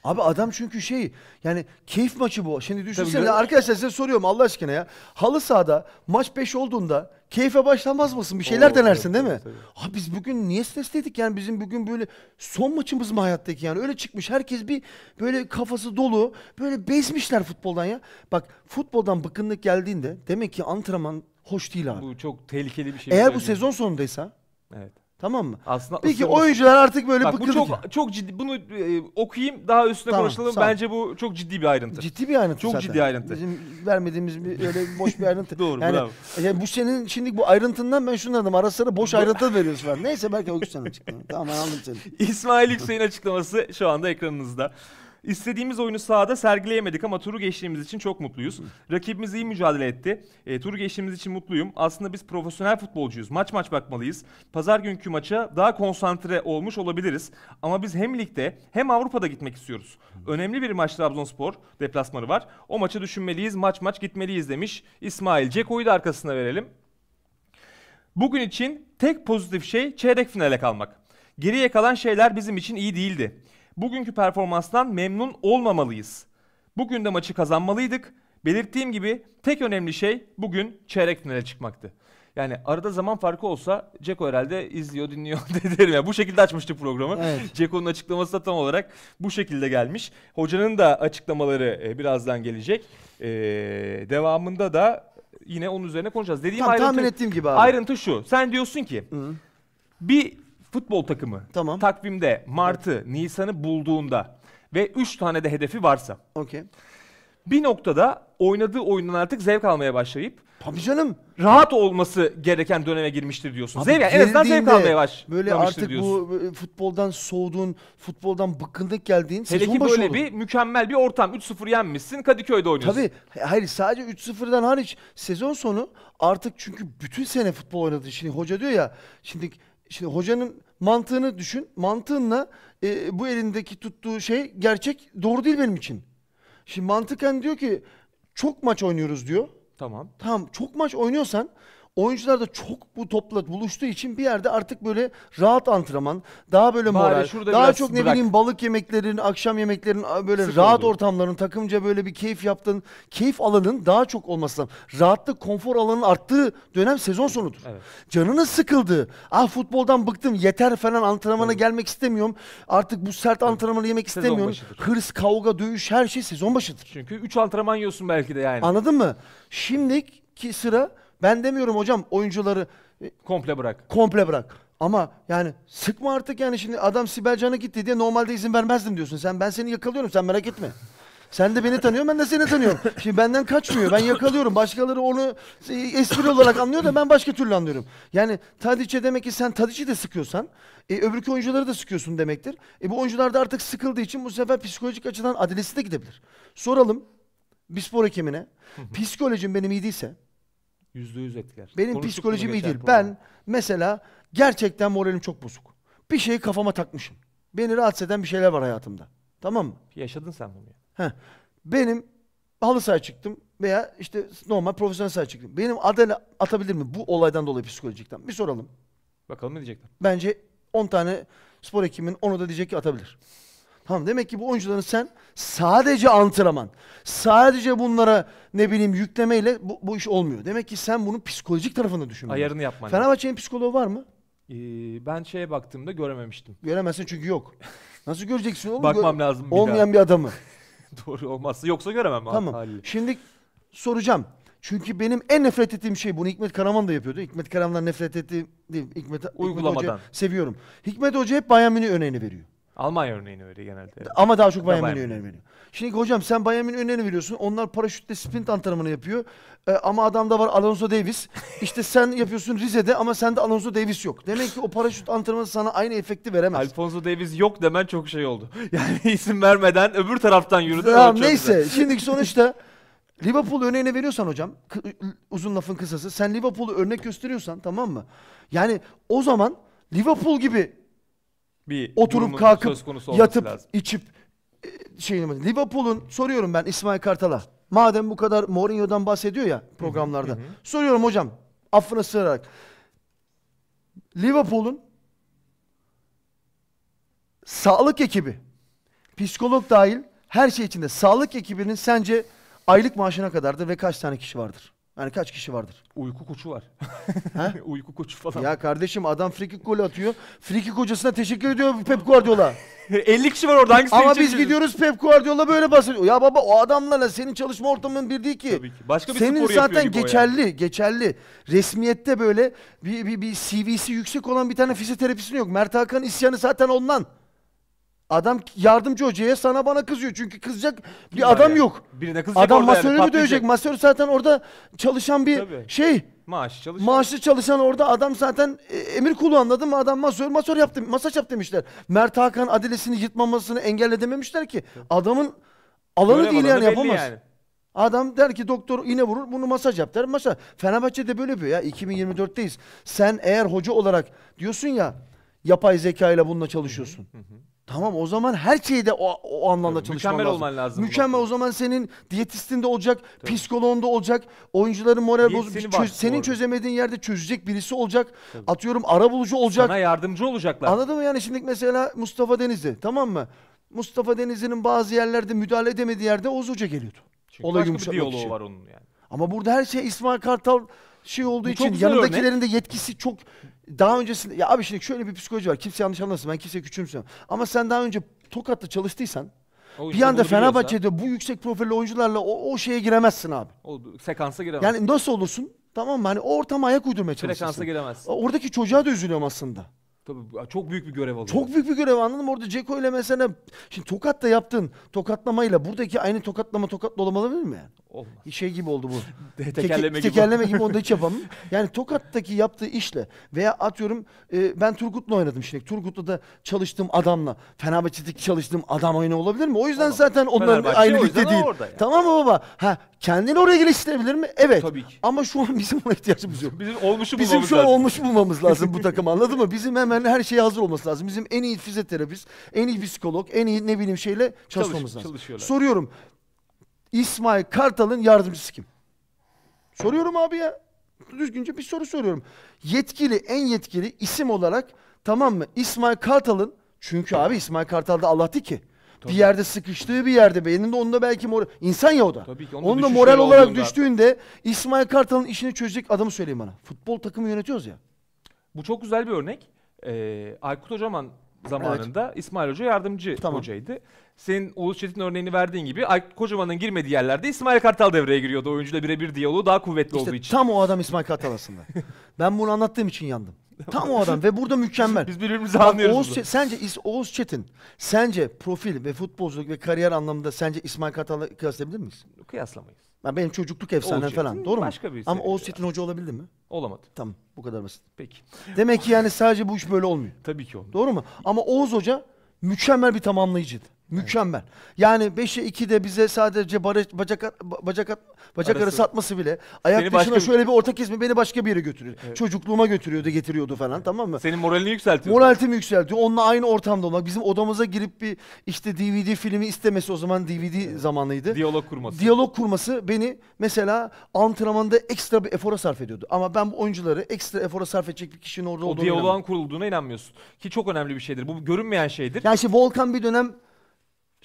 Abi adam çünkü şey yani keyif maçı bu. Şimdi düşünsene arkadaşlar size soruyorum Allah aşkına ya. Halı sahada maç 5 olduğunda keyfe başlamaz mısın? Bir şeyler Oo, denersin tabii, değil mi? Tabii. Abi biz bugün niye stresliydik yani? Bizim bugün böyle son maçımız mı hayattaki yani? Öyle çıkmış herkes bir böyle kafası dolu. Böyle bezmişler futboldan ya. Bak futboldan bıkkınlık geldiğinde demek ki antrenman hoş değil abi. Bu çok tehlikeli bir şey. Eğer bu sezon sonundaysa Evet. tamam mı? Aslında Peki oyuncular artık böyle Bak bu bıkıldı ki. çok çok ciddi. Bunu e, okuyayım daha üstüne Tamam, konuşalım. sağ Bence bu çok ciddi bir ayrıntı. Ciddi bir ayrıntı Çok zaten. ciddi ayrıntı. Bizim vermediğimiz bir öyle boş bir ayrıntı. <laughs> Doğru, yani, bravo. yani bu senin şimdi bu ayrıntından ben şunu anladım. Ara sıra boş ayrıntı veriyorsun falan. Neyse belki o gün sen açıklayın. Tamam anladım seni. <laughs> İsmail Yüksek'in açıklaması şu anda ekranınızda. İstediğimiz oyunu sahada sergileyemedik ama turu geçtiğimiz için çok mutluyuz. Rakibimiz iyi mücadele etti. E, turu geçtiğimiz için mutluyum. Aslında biz profesyonel futbolcuyuz. Maç maç bakmalıyız. Pazar günkü maça daha konsantre olmuş olabiliriz. Ama biz hem ligde hem Avrupa'da gitmek istiyoruz. Önemli bir maç Trabzonspor deplasmanı var. O maçı düşünmeliyiz. Maç maç gitmeliyiz demiş İsmail. Ceko'yu da arkasına verelim. Bugün için tek pozitif şey çeyrek finale kalmak. Geriye kalan şeyler bizim için iyi değildi. Bugünkü performanstan memnun olmamalıyız. Bugün de maçı kazanmalıydık. Belirttiğim gibi tek önemli şey bugün çeyrek finale çıkmaktı. Yani arada zaman farkı olsa Ceko herhalde izliyor, dinliyor <laughs> derim. Yani bu şekilde açmıştık programı. Evet. Ceko'nun açıklaması da tam olarak bu şekilde gelmiş. Hocanın da açıklamaları e, birazdan gelecek. Ee, devamında da yine onun üzerine konuşacağız. Dediğim tam, ayrıntı, tahmin ettiğim gibi abi. Ayrıntı şu. Sen diyorsun ki Hı. bir futbol takımı Tamam. takvimde Mart'ı, Nisan'ı bulduğunda ve 3 tane de hedefi varsa Okey. bir noktada oynadığı oyundan artık zevk almaya başlayıp Tabii canım. rahat olması gereken döneme girmiştir diyorsun. Zevk en azından zevk almaya baş Böyle başlamıştır artık diyorsun. bu e, futboldan soğuduğun, futboldan bıkkınlık geldiğin Hele sezon ki başı böyle olur. bir mükemmel bir ortam. 3-0 yenmişsin Kadıköy'de oynuyorsun. Tabii. Hayır sadece 3-0'dan hariç sezon sonu artık çünkü bütün sene futbol oynadı. Şimdi hoca diyor ya şimdi Şimdi hocanın mantığını düşün. Mantığınla e, bu elindeki tuttuğu şey gerçek doğru değil benim için. Şimdi mantıken diyor ki çok maç oynuyoruz diyor. Tamam. Tamam çok maç oynuyorsan oyuncular da çok bu topla buluştuğu için bir yerde artık böyle rahat antrenman, daha böyle moral, daha çok ne bırak. bileyim balık yemeklerin, akşam yemeklerin böyle Sık rahat oldu. ortamların, takımca böyle bir keyif yaptığın, keyif alanın daha çok olması lazım. Rahatlık, konfor alanının arttığı dönem sezon sonudur. Evet. Canını sıkıldı. Ah futboldan bıktım, yeter falan antrenmana evet. gelmek istemiyorum. Artık bu sert evet. antrenmanı yemek sezon istemiyorum. Başıdır. Hırs, kavga, dövüş her şey sezon başıdır. Çünkü 3 antrenman yiyorsun belki de yani. Anladın mı? şimdiki sıra ben demiyorum hocam oyuncuları e, komple bırak. komple bırak. Ama yani sıkma artık yani şimdi adam Sibel Can'a gitti diye normalde izin vermezdim diyorsun. Sen ben seni yakalıyorum sen merak etme. Sen de beni tanıyorsun ben de seni tanıyorum. Şimdi benden kaçmıyor ben yakalıyorum. Başkaları onu e, espri olarak anlıyor da ben başka türlü anlıyorum. Yani Tadiç'e demek ki sen Tadiç'i de sıkıyorsan e, öbürkü oyuncuları da sıkıyorsun demektir. E, bu oyuncular da artık sıkıldığı için bu sefer psikolojik açıdan adresi de gidebilir. Soralım bir spor hekimine. Psikolojim benim iyi değilse Yüzde yüz etkiler. Benim Konuştuk psikolojim iyi değil. Ben mesela gerçekten moralim çok bozuk. Bir şeyi kafama takmışım. Beni rahatsız eden bir şeyler var hayatımda. Tamam mı? Yaşadın sen bunu. ya? Heh. Benim halı sahaya çıktım veya işte normal profesyonel sahaya çıktım. Benim adayla atabilir mi bu olaydan dolayı psikolojikten? Bir soralım. Bakalım ne diyecekler. Bence 10 tane spor hekimin onu da diyecek ki atabilir. Tamam demek ki bu oyuncuların sen sadece antrenman, sadece bunlara ne bileyim yüklemeyle bu, bu iş olmuyor. Demek ki sen bunu psikolojik tarafını düşün. Ayarını yapman lazım. Fenerbahçe'nin psikoloğu var mı? Ee, ben şeye baktığımda görememiştim. Göremezsin çünkü yok. Nasıl göreceksin oğlum? Bakmam lazım bir Olmayan daha. bir adamı. <laughs> Doğru olmazsa yoksa göremem tamam. haliyle. Şimdi soracağım. Çünkü benim en nefret ettiğim şey bunu Hikmet Karaman da yapıyordu. Hikmet Karaman'dan nefret ettiğim değil. Hikmet, Uygulamadan. Hikmet Hoca seviyorum. Hikmet Hoca hep Bayern Münih örneğini veriyor. Almanya örneğini veriyor genelde. Evet. Ama daha çok Bayern Münih'e önem veriyor. Şimdi hocam sen Bayern Münih'e önem veriyorsun. Onlar paraşütle sprint antrenmanı yapıyor. Ee, ama adamda var Alonso Davis. İşte sen <laughs> yapıyorsun Rize'de ama sende Alonso Davis yok. Demek ki o paraşüt antrenmanı sana aynı efekti veremez. Alfonso Davis yok demen çok şey oldu. <laughs> Yani isim vermeden öbür taraftan yürüdü. Tamam neyse. Güzel. Şimdiki <laughs> sonuçta Liverpool örneğini veriyorsan hocam uzun lafın kısası sen Liverpool'u örnek gösteriyorsan tamam mı? Yani o zaman Liverpool gibi bir oturup kalkıp yatıp lazım. içip e, şeyini Liverpool'un soruyorum ben İsmail Kartal'a. Madem bu kadar Mourinho'dan bahsediyor ya programlarda. Hı hı. Soruyorum hocam affına sığırarak. Liverpool'un sağlık ekibi psikolog dahil her şey içinde sağlık ekibinin sence aylık maaşına kadardır ve kaç tane kişi vardır? Yani kaç kişi vardır? Uyku koçu var. Ha? <laughs> Uyku koçu falan. Ya kardeşim adam frikik golü atıyor. Frikik hocasına teşekkür ediyor Pep Guardiola. 50 <laughs> kişi var orada hangisi? Ama biz gidiyoruz Pep Guardiola böyle basıyor. Ya baba o adamlarla senin çalışma ortamın bir değil ki. Tabii ki. Başka bir Senin spor zaten gibi geçerli, yani. geçerli. Resmiyette böyle bir, bir, bir CV'si yüksek olan bir tane fizyoterapist yok. Mert Hakan isyanı zaten ondan. Adam yardımcı hocaya sana bana kızıyor. Çünkü kızacak bir Kim adam yani? yok. Birine kızacak Adam orada yani, masörü mü patlayacak. dövecek? Masör zaten orada çalışan bir Tabii. şey. Maaş çalışan, Maaşlı çalışan orada adam zaten e, emir kulu anladın mı? Adam masör masör yaptı, masaj yap demişler. Mert Hakan adilesini yırtmamasını engelledememişler ki. Adamın alanı Görev değil alanı yani yapamaz. yani. Adam der ki doktor yine vurur bunu masaj yap der. Masaj. Fenerbahçe'de böyle yapıyor ya 2024'teyiz. Sen eğer hoca olarak diyorsun ya yapay zeka ile bununla çalışıyorsun. Hı hı. Tamam o zaman her şeyde o, o anlamda Tabii, çalışman mükemmel lazım. olman lazım Mükemmel o zaman senin diyetistinde olacak, Tabii. psikoloğunda olacak, oyuncuların moral bozucu bozu senin doğru. çözemediğin yerde çözecek birisi olacak. Tabii. Atıyorum arabulucu olacak. Sana yardımcı olacaklar. Anladın mı yani şimdi mesela Mustafa Denizli tamam mı? Mustafa Denizli'nin bazı yerlerde müdahale edemediği yerde Oğuz Hoca geliyordu. Çünkü Olay başka bir diyaloğu için. var onun yani. Ama burada her şey İsmail Kartal şey olduğu için güzel yanındakilerin de yetkisi çok daha öncesinde ya abi şimdi şöyle bir psikoloji var. Kimse yanlış anlasın. Ben kimseyi küçümsüyorum. Ama sen daha önce Tokat'ta çalıştıysan o bir anda Fenerbahçe'de bu yüksek profilli oyuncularla o, o şeye giremezsin abi. O sekansa giremezsin. Yani nasıl olursun? Tamam mı? Hani o ortama ayak uydurmaya çalışırsın. Frekansa giremezsin. Oradaki çocuğa da üzülüyorum aslında. Tabii çok büyük bir görev alıyor. Çok büyük bir görev anladım. Orada Ceko ile mesela şimdi Tokat'ta yaptığın tokatlamayla buradaki aynı tokatlama tokatla olabilir mi Olmaz. Şey gibi oldu bu. <laughs> tekerleme gibi. Tekerleme gibi <laughs> onu da hiç yapamam. Yani Tokat'taki yaptığı işle veya atıyorum e, ben Turgut'la oynadım şimdi. Turgut'la da çalıştığım adamla Fenerbahçe'deki çalıştığım adam oyunu olabilir mi? O yüzden Olmaz. zaten onların Fenerbahçe aynı ligde değil. Yani. Tamam mı baba? Ha kendini oraya geliştirebilir mi? Evet. Tabii ki. Ama şu an bizim ona ihtiyacımız yok. bizim olmuşu bulmamız bizim lazım. Bizim şu an olmuş bulmamız lazım bu takım anladın mı? Bizim hemen hemen her şey hazır olması lazım. Bizim en iyi fizyoterapist, en iyi psikolog, en iyi ne bileyim şeyle çalışmamız Çalış, lazım. Soruyorum. İsmail Kartal'ın yardımcısı kim? Soruyorum abi ya. Düzgünce bir soru soruyorum. Yetkili, en yetkili isim olarak tamam mı? İsmail Kartal'ın çünkü abi İsmail Kartal da Allah'tı ki. Tabii. Bir yerde sıkıştığı bir yerde Benim de onda belki mor insan ya o da. Tabii ki, onda, onda moral olarak düştüğünde İsmail Kartal'ın işini çözecek adamı söyleyin bana. Futbol takımı yönetiyoruz ya. Bu çok güzel bir örnek. Ee, Aykut Hocaman zamanında evet. İsmail Hoca yardımcı tamam. hocaydı. Senin Oğuz Çetin örneğini verdiğin gibi Aykut Kocaman'ın girmediği yerlerde İsmail Kartal devreye giriyordu. Oyuncuyla birebir diyaloğu daha kuvvetli işte olduğu için. Tam o adam İsmail Kartal aslında. ben bunu anlattığım için yandım. <laughs> Tam o adam ve burada mükemmel. Biz birbirimizi Bak, anlıyoruz. Oğuz, Çetin, sence İs- Oğuz Çetin, sence profil ve futbolculuk ve kariyer anlamında sence İsmail Kartal'la kıyaslayabilir miyiz? Kıyaslamayız. Ben benim çocukluk efsanem falan. Doğru mu? başka bir Ama Oğuz seviyede Çetin hoca olabildi mi? Olamadı. Tamam. Bu kadar basit. Peki. Demek ki yani sadece bu iş böyle olmuyor. Tabii ki oldu. Doğru mu? Ama Oğuz Hoca mükemmel bir tamamlayıcıydı. Mükemmel. Evet. Yani 5'e 2'de bize sadece baraj, bacak at, bacak at, bacak arası, arası atması bile ayak beni dışına başka... şöyle bir orta kesme beni başka bir yere götürüyor. Evet. Çocukluğuma götürüyordu, getiriyordu falan evet. tamam mı? Senin moralini yükseltiyor. Moralimi yükseltiyor. Onunla aynı ortamda olmak. Bizim odamıza girip bir işte DVD filmi istemesi o zaman DVD evet. zamanıydı. Diyalog kurması. Diyalog kurması beni mesela antrenmanda ekstra bir efora sarf ediyordu. Ama ben bu oyuncuları ekstra efora sarf edecek bir kişinin orada olduğunu O diyaloğun kurulduğuna inanmıyorsun. Ki çok önemli bir şeydir. Bu görünmeyen şeydir. Yani işte Volkan bir dönem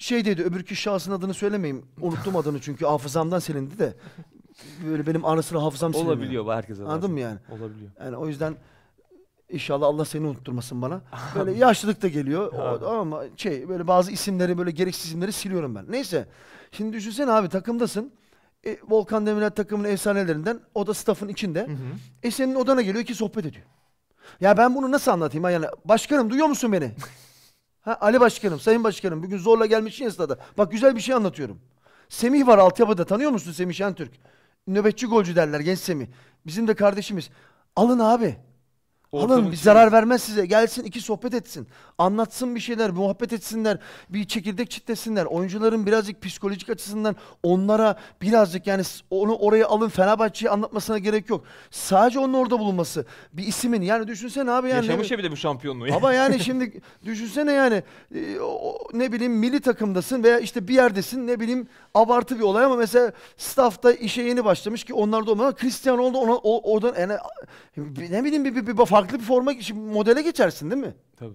şey dedi öbürkü şahsın adını söylemeyeyim. Unuttum adını çünkü hafızamdan silindi de. Böyle benim ara sıra hafızam silindi. Olabiliyor bu herkese. Anladın mı yani? Olabiliyor. Yani o yüzden inşallah Allah seni unutturmasın bana. <laughs> Böyle yaşlılık da geliyor. O, ama şey böyle bazı isimleri böyle gereksiz isimleri siliyorum ben. Neyse. Şimdi düşünsene abi takımdasın. E, Volkan Demirel takımının efsanelerinden. O da staff'ın içinde. Hı hı. E senin odana geliyor ki sohbet ediyor. Ya ben bunu nasıl anlatayım? Yani başkanım duyuyor musun beni? <laughs> Ha, Ali Başkanım, Sayın Başkanım bugün zorla gelmişsin ya Bak güzel bir şey anlatıyorum. Semih var altyapıda tanıyor musun Semih Şentürk? Nöbetçi golcü derler genç Semih. Bizim de kardeşimiz. Alın abi. Ortam Alın bir şey- zarar vermez size. Gelsin iki sohbet etsin anlatsın bir şeyler, muhabbet etsinler, bir çekirdek çitlesinler. Oyuncuların birazcık psikolojik açısından onlara birazcık yani onu oraya alın Fenerbahçe'yi anlatmasına gerek yok. Sadece onun orada bulunması. Bir isimin yani düşünsene abi yani. Yaşamış ya bir de bu şampiyonluğu. Yani. Ama <laughs> yani şimdi düşünsene yani e, o, ne bileyim milli takımdasın veya işte bir yerdesin ne bileyim abartı bir olay ama mesela staff'ta işe yeni başlamış ki onlar da olmuyor. Christian oldu ona, oradan yani, e, ne bileyim bir, bir, bir, farklı bir forma modele geçersin değil mi? Tabii.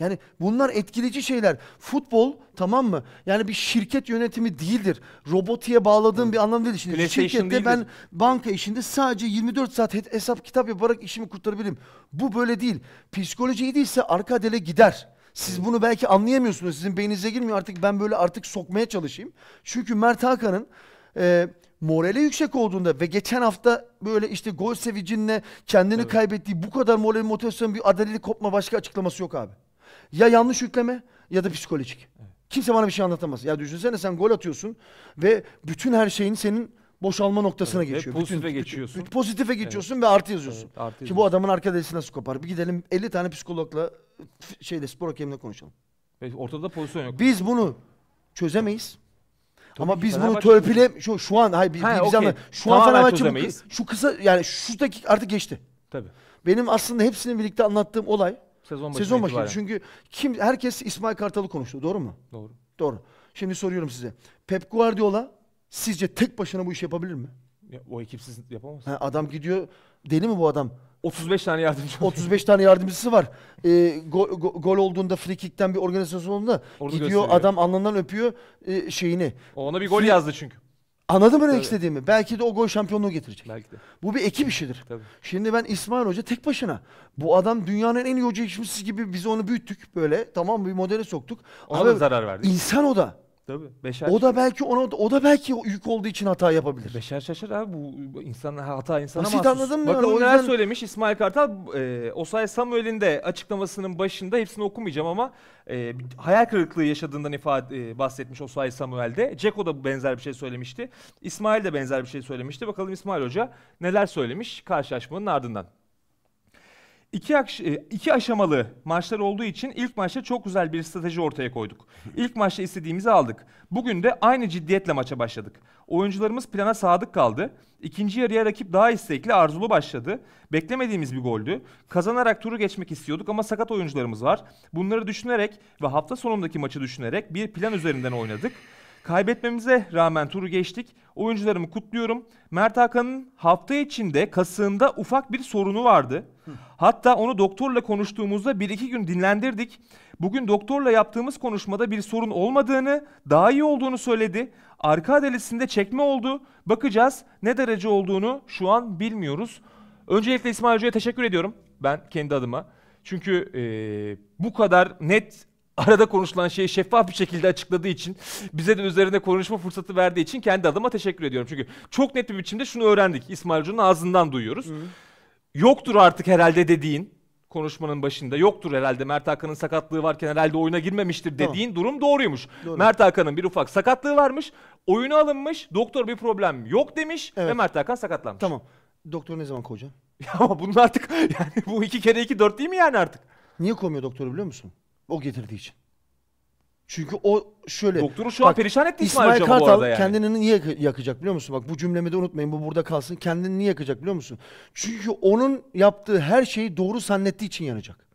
Yani bunlar etkileyici şeyler. Futbol tamam mı? Yani bir şirket yönetimi değildir. Robotiye bağladığım Hı. bir anlam değil. Şimdi şirkette değildir. ben banka işinde sadece 24 saat hesap kitap yaparak işimi kurtarabilirim. Bu böyle değil. Psikoloji iyi değilse arka dele gider. Siz bunu belki anlayamıyorsunuz. Sizin beyninize girmiyor. Artık ben böyle artık sokmaya çalışayım. Çünkü Mert Hakan'ın e, morali yüksek olduğunda ve geçen hafta böyle işte gol sevicinle kendini evet. kaybettiği bu kadar morali motivasyon bir adaleli kopma başka açıklaması yok abi. Ya yanlış yükleme ya da psikolojik. Kimse bana bir şey anlatamaz. Ya düşünsene sen gol atıyorsun ve bütün her şeyin senin boşalma noktasına evet, geçiyor. Pozitife bütün, geçiyorsun. Bütün, pozitife geçiyorsun evet. ve artı yazıyorsun. Evet, artı Ki bu adamın arkadaşı nasıl kopar? Bir gidelim 50 tane psikologla şeyde spor hakemle konuşalım. Evet, ortada da pozisyon yok. Biz bunu çözemeyiz. Tabii Ama biz bunu törpüle şu, şu an hayır bir, ha, biz okay. şu an Fenerbahçe çözemeyiz. şu kısa yani şu dakika artık geçti. Tabii. Benim aslında hepsini birlikte anlattığım olay Sezon başına Sezon başında. itibaren. Çünkü kim herkes İsmail Kartal'ı konuştu. Doğru mu? Doğru. Doğru. Şimdi soruyorum size. Pep Guardiola sizce tek başına bu işi yapabilir mi? Ya, o ekipsiz yapamaz. Ha, adam gidiyor. Deli mi bu adam? 35 tane yardımcı. 35 tane yardımcısı var. Ee, gol, go- gol olduğunda free bir organizasyon olduğunda Orada gidiyor gösteriyor. adam alnından öpüyor e, şeyini. O Ona bir gol Fri- yazdı çünkü. Anladın mı ne istediğimi? Belki de o gol şampiyonluğu getirecek. Belki de. Bu bir ekip işidir. Tabii. Şimdi ben İsmail Hoca tek başına. Bu adam dünyanın en iyi hoca işimiz gibi biz onu büyüttük böyle. Tamam mı? bir modele soktuk. Ona Abi, da zarar verdik. İnsan o da. Tabii. Beşer O da belki ona o da belki yük olduğu için hata yapabilir. Beşer şaşır abi bu insan hata insana Basit mahsus. anladın mı? Bakın O neler söylemiş İsmail Kartal. E, Osay Samuel'in de açıklamasının başında hepsini okumayacağım ama e, hayal kırıklığı yaşadığından ifade e, bahsetmiş Osay Samuel'de. Ceko da benzer bir şey söylemişti. İsmail de benzer bir şey söylemişti. Bakalım İsmail Hoca neler söylemiş karşılaşmanın ardından. İki, akş- e, iki aşamalı maçlar olduğu için ilk maçta çok güzel bir strateji ortaya koyduk. İlk maçta istediğimizi aldık. Bugün de aynı ciddiyetle maça başladık. Oyuncularımız plana sadık kaldı. İkinci yarıya rakip daha istekli, arzulu başladı. Beklemediğimiz bir goldü. Kazanarak turu geçmek istiyorduk ama sakat oyuncularımız var. Bunları düşünerek ve hafta sonundaki maçı düşünerek bir plan üzerinden oynadık. Kaybetmemize rağmen turu geçtik. Oyuncularımı kutluyorum. Mert Hakan'ın hafta içinde kasığında ufak bir sorunu vardı. Hatta onu doktorla konuştuğumuzda bir iki gün dinlendirdik. Bugün doktorla yaptığımız konuşmada bir sorun olmadığını, daha iyi olduğunu söyledi. Arka adelisinde çekme oldu. Bakacağız ne derece olduğunu şu an bilmiyoruz. Öncelikle İsmail Hoca'ya teşekkür ediyorum ben kendi adıma. Çünkü e, bu kadar net arada konuşulan şeyi şeffaf bir şekilde açıkladığı için bize de üzerine konuşma fırsatı verdiği için kendi adıma teşekkür ediyorum. Çünkü çok net bir biçimde şunu öğrendik. İsmail Hoca'nın ağzından duyuyoruz. Hı. Yoktur artık herhalde dediğin konuşmanın başında yoktur herhalde Mert Hakan'ın sakatlığı varken herhalde oyuna girmemiştir dediğin tamam. durum doğruymuş. Doğru. Mert Hakan'ın bir ufak sakatlığı varmış. Oyuna alınmış. Doktor bir problem yok demiş evet. ve Mert Hakan sakatlanmış. Tamam. Doktor ne zaman kovacaksın? <laughs> Ama bunun artık <laughs> yani bu iki kere iki dört değil mi yani artık? Niye koymuyor doktoru biliyor musun? O getirdiği için. Çünkü o şöyle... Doktoru şu bak, an perişan etti İsmail, İsmail Kartal bu arada yani. kendini niye yakacak biliyor musun? Bak bu cümlemi de unutmayın. Bu burada kalsın. Kendini niye yakacak biliyor musun? Çünkü onun yaptığı her şeyi doğru zannettiği için yanacak.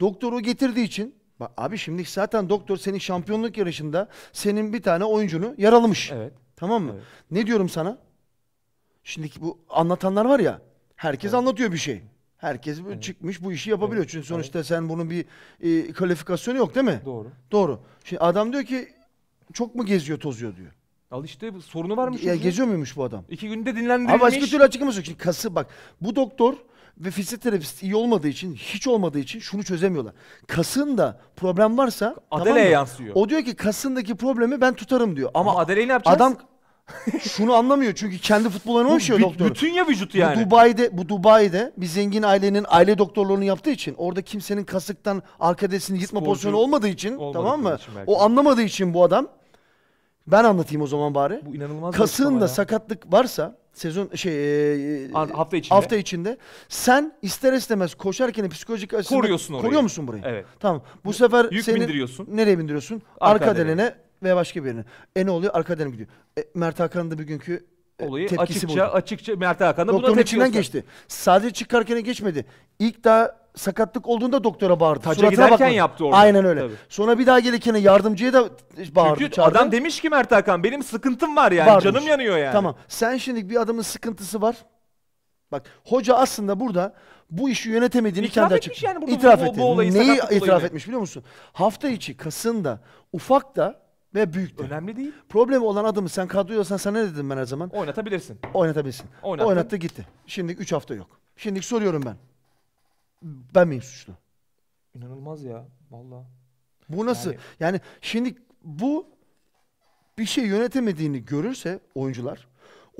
Doktoru getirdiği için Bak abi şimdi zaten doktor senin şampiyonluk yarışında senin bir tane oyuncunu yaralamış. Evet. Tamam mı? Evet. Ne diyorum sana? Şimdiki bu anlatanlar var ya. Herkes evet. anlatıyor bir şey. Herkes evet. çıkmış bu işi yapabiliyor. Evet. Çünkü sonuçta evet. sen bunun bir e, kalifikasyonu yok değil mi? Doğru. Doğru. Şimdi adam diyor ki çok mu geziyor tozuyor diyor. Al işte sorunu varmış. Ya geziyor muymuş bu adam? İki günde dinlendirilmiş. Ama başka türlü açıklaması yok. Şimdi kası bak bu doktor ve fizyoterapist iyi olmadığı için, hiç olmadığı için şunu çözemiyorlar. Kasında problem varsa Adele'ye tamam yansıyor. O diyor ki kasındaki problemi ben tutarım diyor. Ama, Ama Adele'yi ne yapacağız? Adam şunu anlamıyor çünkü kendi futbol oynamış ya doktor. Bütün ya vücut yani. Bu Dubai'de, bu Dubai'de bir zengin ailenin aile doktorluğunu yaptığı için orada kimsenin kasıktan arkadesini yırtma Sporcu pozisyonu olmadığı için olmadığı tamam mı? için o anlamadığı için bu adam ben anlatayım o zaman bari. Bu inanılmaz bir açıklama Kasığında sakatlık varsa sezon şey e, e, An- hafta içinde. hafta içinde sen ister istemez koşarken psikolojik açısından Koruyorsun orayı. koruyor musun burayı? Evet. Tamam. Bu sefer Yük senin bindiriyorsun. nereye bindiriyorsun? Arka, Arka derene. derene veya başka birini. E ne oluyor? Arka dönem gidiyor. E, Mert Hakan'ın da bugünkü e, Olayı tepkisi açıkça, buydu. açıkça Mert Hakan da buna tepki içinden geçti. Sadece çıkarken geçmedi. İlk daha sakatlık olduğunda doktora bağırdı. Taca Suratına giderken bakmadı. yaptı orada. Aynen öyle. Tabii. Sonra bir daha gelirken yardımcıya da bağırdı. Çünkü çağırdı. adam demiş ki Mert Hakan benim sıkıntım var yani Bağırmış. canım yanıyor yani. Tamam. Sen şimdi bir adamın sıkıntısı var. Bak hoca aslında burada bu işi yönetemediğini itiraf kendi açık. Yani burada itiraf bu, bu, bu, bu etti. Neyi itiraf olayını. etmiş biliyor musun? Hafta içi kasında ufak da ve büyüktü. Önemli değil. Problem olan adamı sen kadroyorsan sana ne dedim ben her zaman? Oynatabilirsin. Oynatabilirsin. Oynattın. Oynattı gitti. Şimdi 3 hafta yok. Şimdi soruyorum ben. Ben miyim suçlu? İnanılmaz ya. Valla. Bu nasıl? Yani, yani şimdi bu bir şey yönetemediğini görürse oyuncular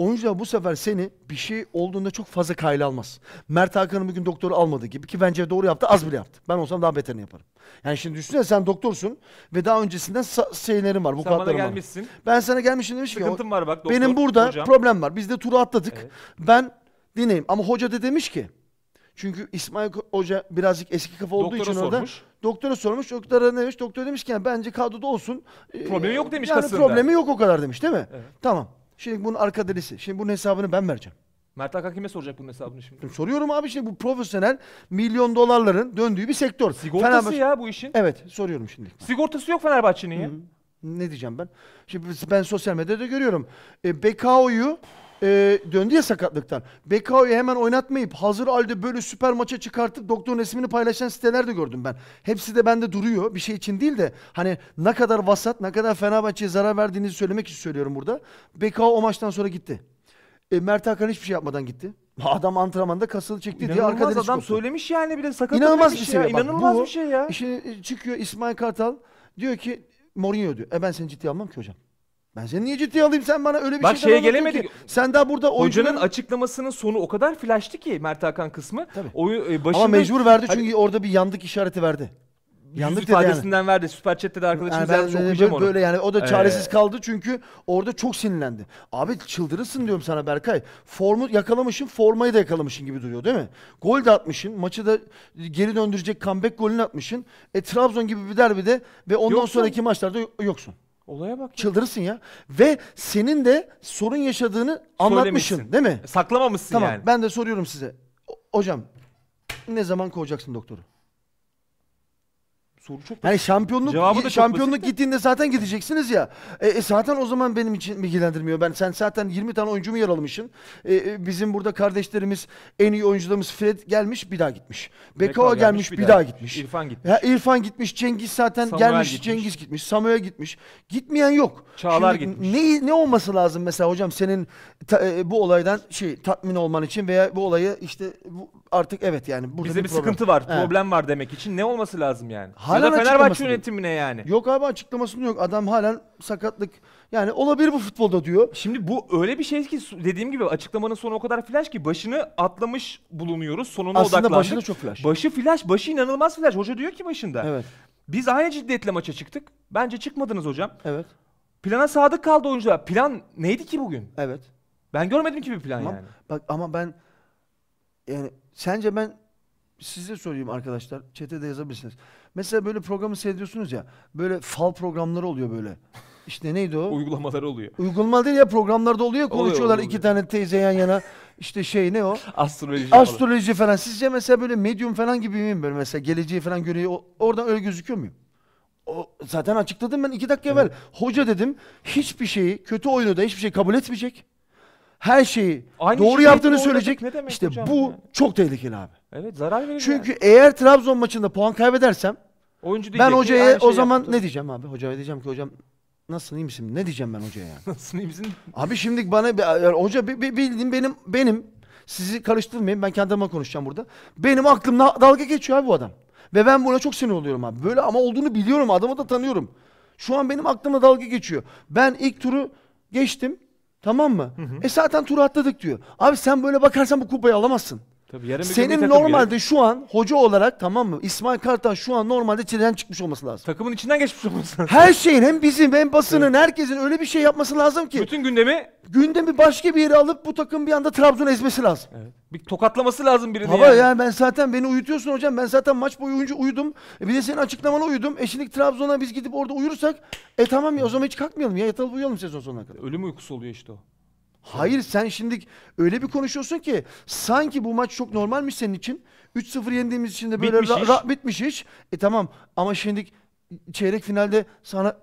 Oyuncular bu sefer seni bir şey olduğunda çok fazla kayla almaz. Mert Hakan'ın bugün doktoru almadığı gibi ki bence doğru yaptı az bile yaptı. Ben olsam daha beterini yaparım. Yani şimdi düşünsene sen doktorsun ve daha öncesinden şeylerin var. Sen bana vukuatların var. Ben sana gelmişim demiş ki Sıkıntım var bak doktor. benim burada hocam. problem var. Biz de turu atladık. Evet. Ben dinleyeyim ama hoca da demiş ki çünkü İsmail Hoca birazcık eski kafa olduğu Doktora için orada sormuş. doktora sormuş. Doktora ne demiş? Doktor demiş ki yani bence kadroda olsun. Ee, problemi yok demiş yani aslında. problemi yok o kadar demiş değil mi? Evet. Tamam. Şimdi bunun arka delisi. Şimdi bunun hesabını ben vereceğim. Mert Hakan kime soracak bunun hesabını şimdi? soruyorum abi şimdi bu profesyonel milyon dolarların döndüğü bir sektör. Sigortası Fenerbahçe... ya bu işin. Evet soruyorum şimdi. Sigortası yok Fenerbahçe'nin ya. Ne diyeceğim ben? Şimdi ben sosyal medyada görüyorum. E, BKO'yu e, döndü ya sakatlıktan. Bekao'yu hemen oynatmayıp hazır halde böyle süper maça çıkartıp doktorun resmini paylaşan siteler de gördüm ben. Hepsi de bende duruyor. Bir şey için değil de hani ne kadar vasat, ne kadar Fenerbahçe'ye zarar verdiğinizi söylemek için söylüyorum burada. Bekao o maçtan sonra gitti. E, Mert Hakan hiçbir şey yapmadan gitti. <laughs> Adam antrenmanda kasılı çekti İnanılmaz diye arkadaş adam koptu. söylemiş yani bir de sakat İnanılmaz bir şey. Ya. İnanılmaz bu, bir şey ya. Şimdi e, çıkıyor İsmail Kartal diyor ki Mourinho diyor. E ben seni ciddiye almam ki hocam. Ben seni niye ciddiye alayım sen bana öyle bir Bak şey gelemedik. Sen daha burada oyuncunun... Hocanın açıklamasının sonu o kadar flash'tı ki Mert Hakan kısmı. Tabii. Oyu, e, başında... Ama mecbur verdi hani- çünkü hani... orada bir yandık işareti verdi. Yandık dedi ifadesinden yani. verdi. Süper Chat'te de arkadaşımız yani ben, e, yani böyle, onu. Böyle yani o da ee, çaresiz ee. kaldı çünkü orada çok sinirlendi. Abi çıldırırsın diyorum sana Berkay. Formu yakalamışın, formayı da yakalamışın gibi duruyor değil mi? Gol de atmışın, maçı da geri döndürecek comeback golünü atmışın. E Trabzon gibi bir derbide ve ondan yoksun. sonraki maçlarda yoksun. Olaya bak. Ya. Çıldırırsın ya. Ve senin de sorun yaşadığını anlatmışsın değil mi? Saklamamışsın tamam, yani. Tamam ben de soruyorum size. Hocam ne zaman kovacaksın doktoru? soru çok Yani şampiyonluk Cevabı da şampiyonluk gittiğinde zaten gideceksiniz ya. E, e, zaten o zaman benim için ilgilendirmiyor. Ben sen zaten 20 tane oyuncumu yaralamışsın. E, e, bizim burada kardeşlerimiz en iyi oyuncularımız Fred gelmiş bir daha gitmiş. Bekao gelmiş bir daha, gitmiş. İrfan gitmiş. Ya İrfan gitmiş, Cengiz zaten Samuel gelmiş, gitmiş. Cengiz gitmiş, Samuel gitmiş. Gitmeyen yok. Çağlar gitmiş. Ne ne olması lazım mesela hocam senin ta- e, bu olaydan şey tatmin olman için veya bu olayı işte bu, artık evet yani burada Bizde bir problem. sıkıntı var, He. problem var demek için ne olması lazım yani? Hayır halen da Fenerbahçe yönetimine yani. Yok abi açıklamasını yok. Adam halen sakatlık yani olabilir bu futbolda diyor. Şimdi bu öyle bir şey ki dediğim gibi açıklamanın sonu o kadar flash ki başını atlamış bulunuyoruz. Sonuna Aslında odaklandık. Aslında başı da çok flash. Başı flash, başı inanılmaz flash. Hoca diyor ki başında. Evet. Biz aynı ciddiyetle maça çıktık. Bence çıkmadınız hocam. Evet. Plana sadık kaldı oyuncular. Plan neydi ki bugün? Evet. Ben görmedim ki bir plan tamam. yani. Bak ama ben yani sence ben size sorayım arkadaşlar. Çete de yazabilirsiniz. Mesela böyle programı seyrediyorsunuz ya. Böyle fal programları oluyor böyle. İşte neydi o? Uygulamalar oluyor. Uygulama değil ya programlarda oluyor konuşuyorlar oluyor, oluyor. iki tane teyze yan yana. İşte şey ne o? Astroloji. <laughs> Astroloji falan. falan. Sizce mesela böyle medium falan gibi miyim böyle mesela geleceği falan görüyor. Oradan öyle gözüküyor muyum? O, zaten açıkladım ben iki dakika evet. evvel. Hoca dedim hiçbir şeyi kötü oyunu da hiçbir şey kabul etmeyecek her şeyi Aynı doğru yaptığını söyleyecek. Ne demek işte bu yani? çok tehlikeli abi. Evet zarar verir. Çünkü yani. eğer Trabzon maçında puan kaybedersem Oyuncu ben hocaya o zaman yaptı. ne diyeceğim abi? Hocaya diyeceğim ki hocam nasılsın iyi misin? Ne diyeceğim ben hocaya yani? <laughs> nasılsın iyi misin? Abi şimdi bana yani hoca bildiğin benim benim sizi karıştırmayın ben kendime konuşacağım burada. Benim aklımda dalga geçiyor abi bu adam. Ve ben buna çok sinir oluyorum abi. Böyle ama olduğunu biliyorum adamı da tanıyorum. Şu an benim aklımda dalga geçiyor. Ben ilk turu geçtim. Tamam mı? Hı hı. E zaten turu atladık diyor. Abi sen böyle bakarsan bu kupayı alamazsın. Tabii yarın bir gün bir Senin takım normalde gelir. şu an hoca olarak tamam mı? İsmail Kartal şu an normalde çileden çıkmış olması lazım. Takımın içinden geçmiş olması lazım. Her şeyin hem bizim hem basının herkesin öyle bir şey yapması lazım ki Bütün gündemi gündemi başka bir yere alıp bu takım bir anda Trabzon ezmesi lazım. bir tokatlaması lazım birini. Baba yani. yani ben zaten beni uyutuyorsun hocam. Ben zaten maç boyunca uyudum. E bir de senin açıklamana uyudum. E şimdi Trabzon'a biz gidip orada uyursak e tamam ya o zaman hiç kalkmayalım ya yatalım uyuyalım sezon sonuna kadar. Ölüm uykusu oluyor işte o. Hayır sen şimdi öyle bir konuşuyorsun ki sanki bu maç çok normalmiş senin için. 3-0 yendiğimiz için de böyle bitmiş, ra- Ra- bitmiş iş. E tamam ama şimdi çeyrek finalde sana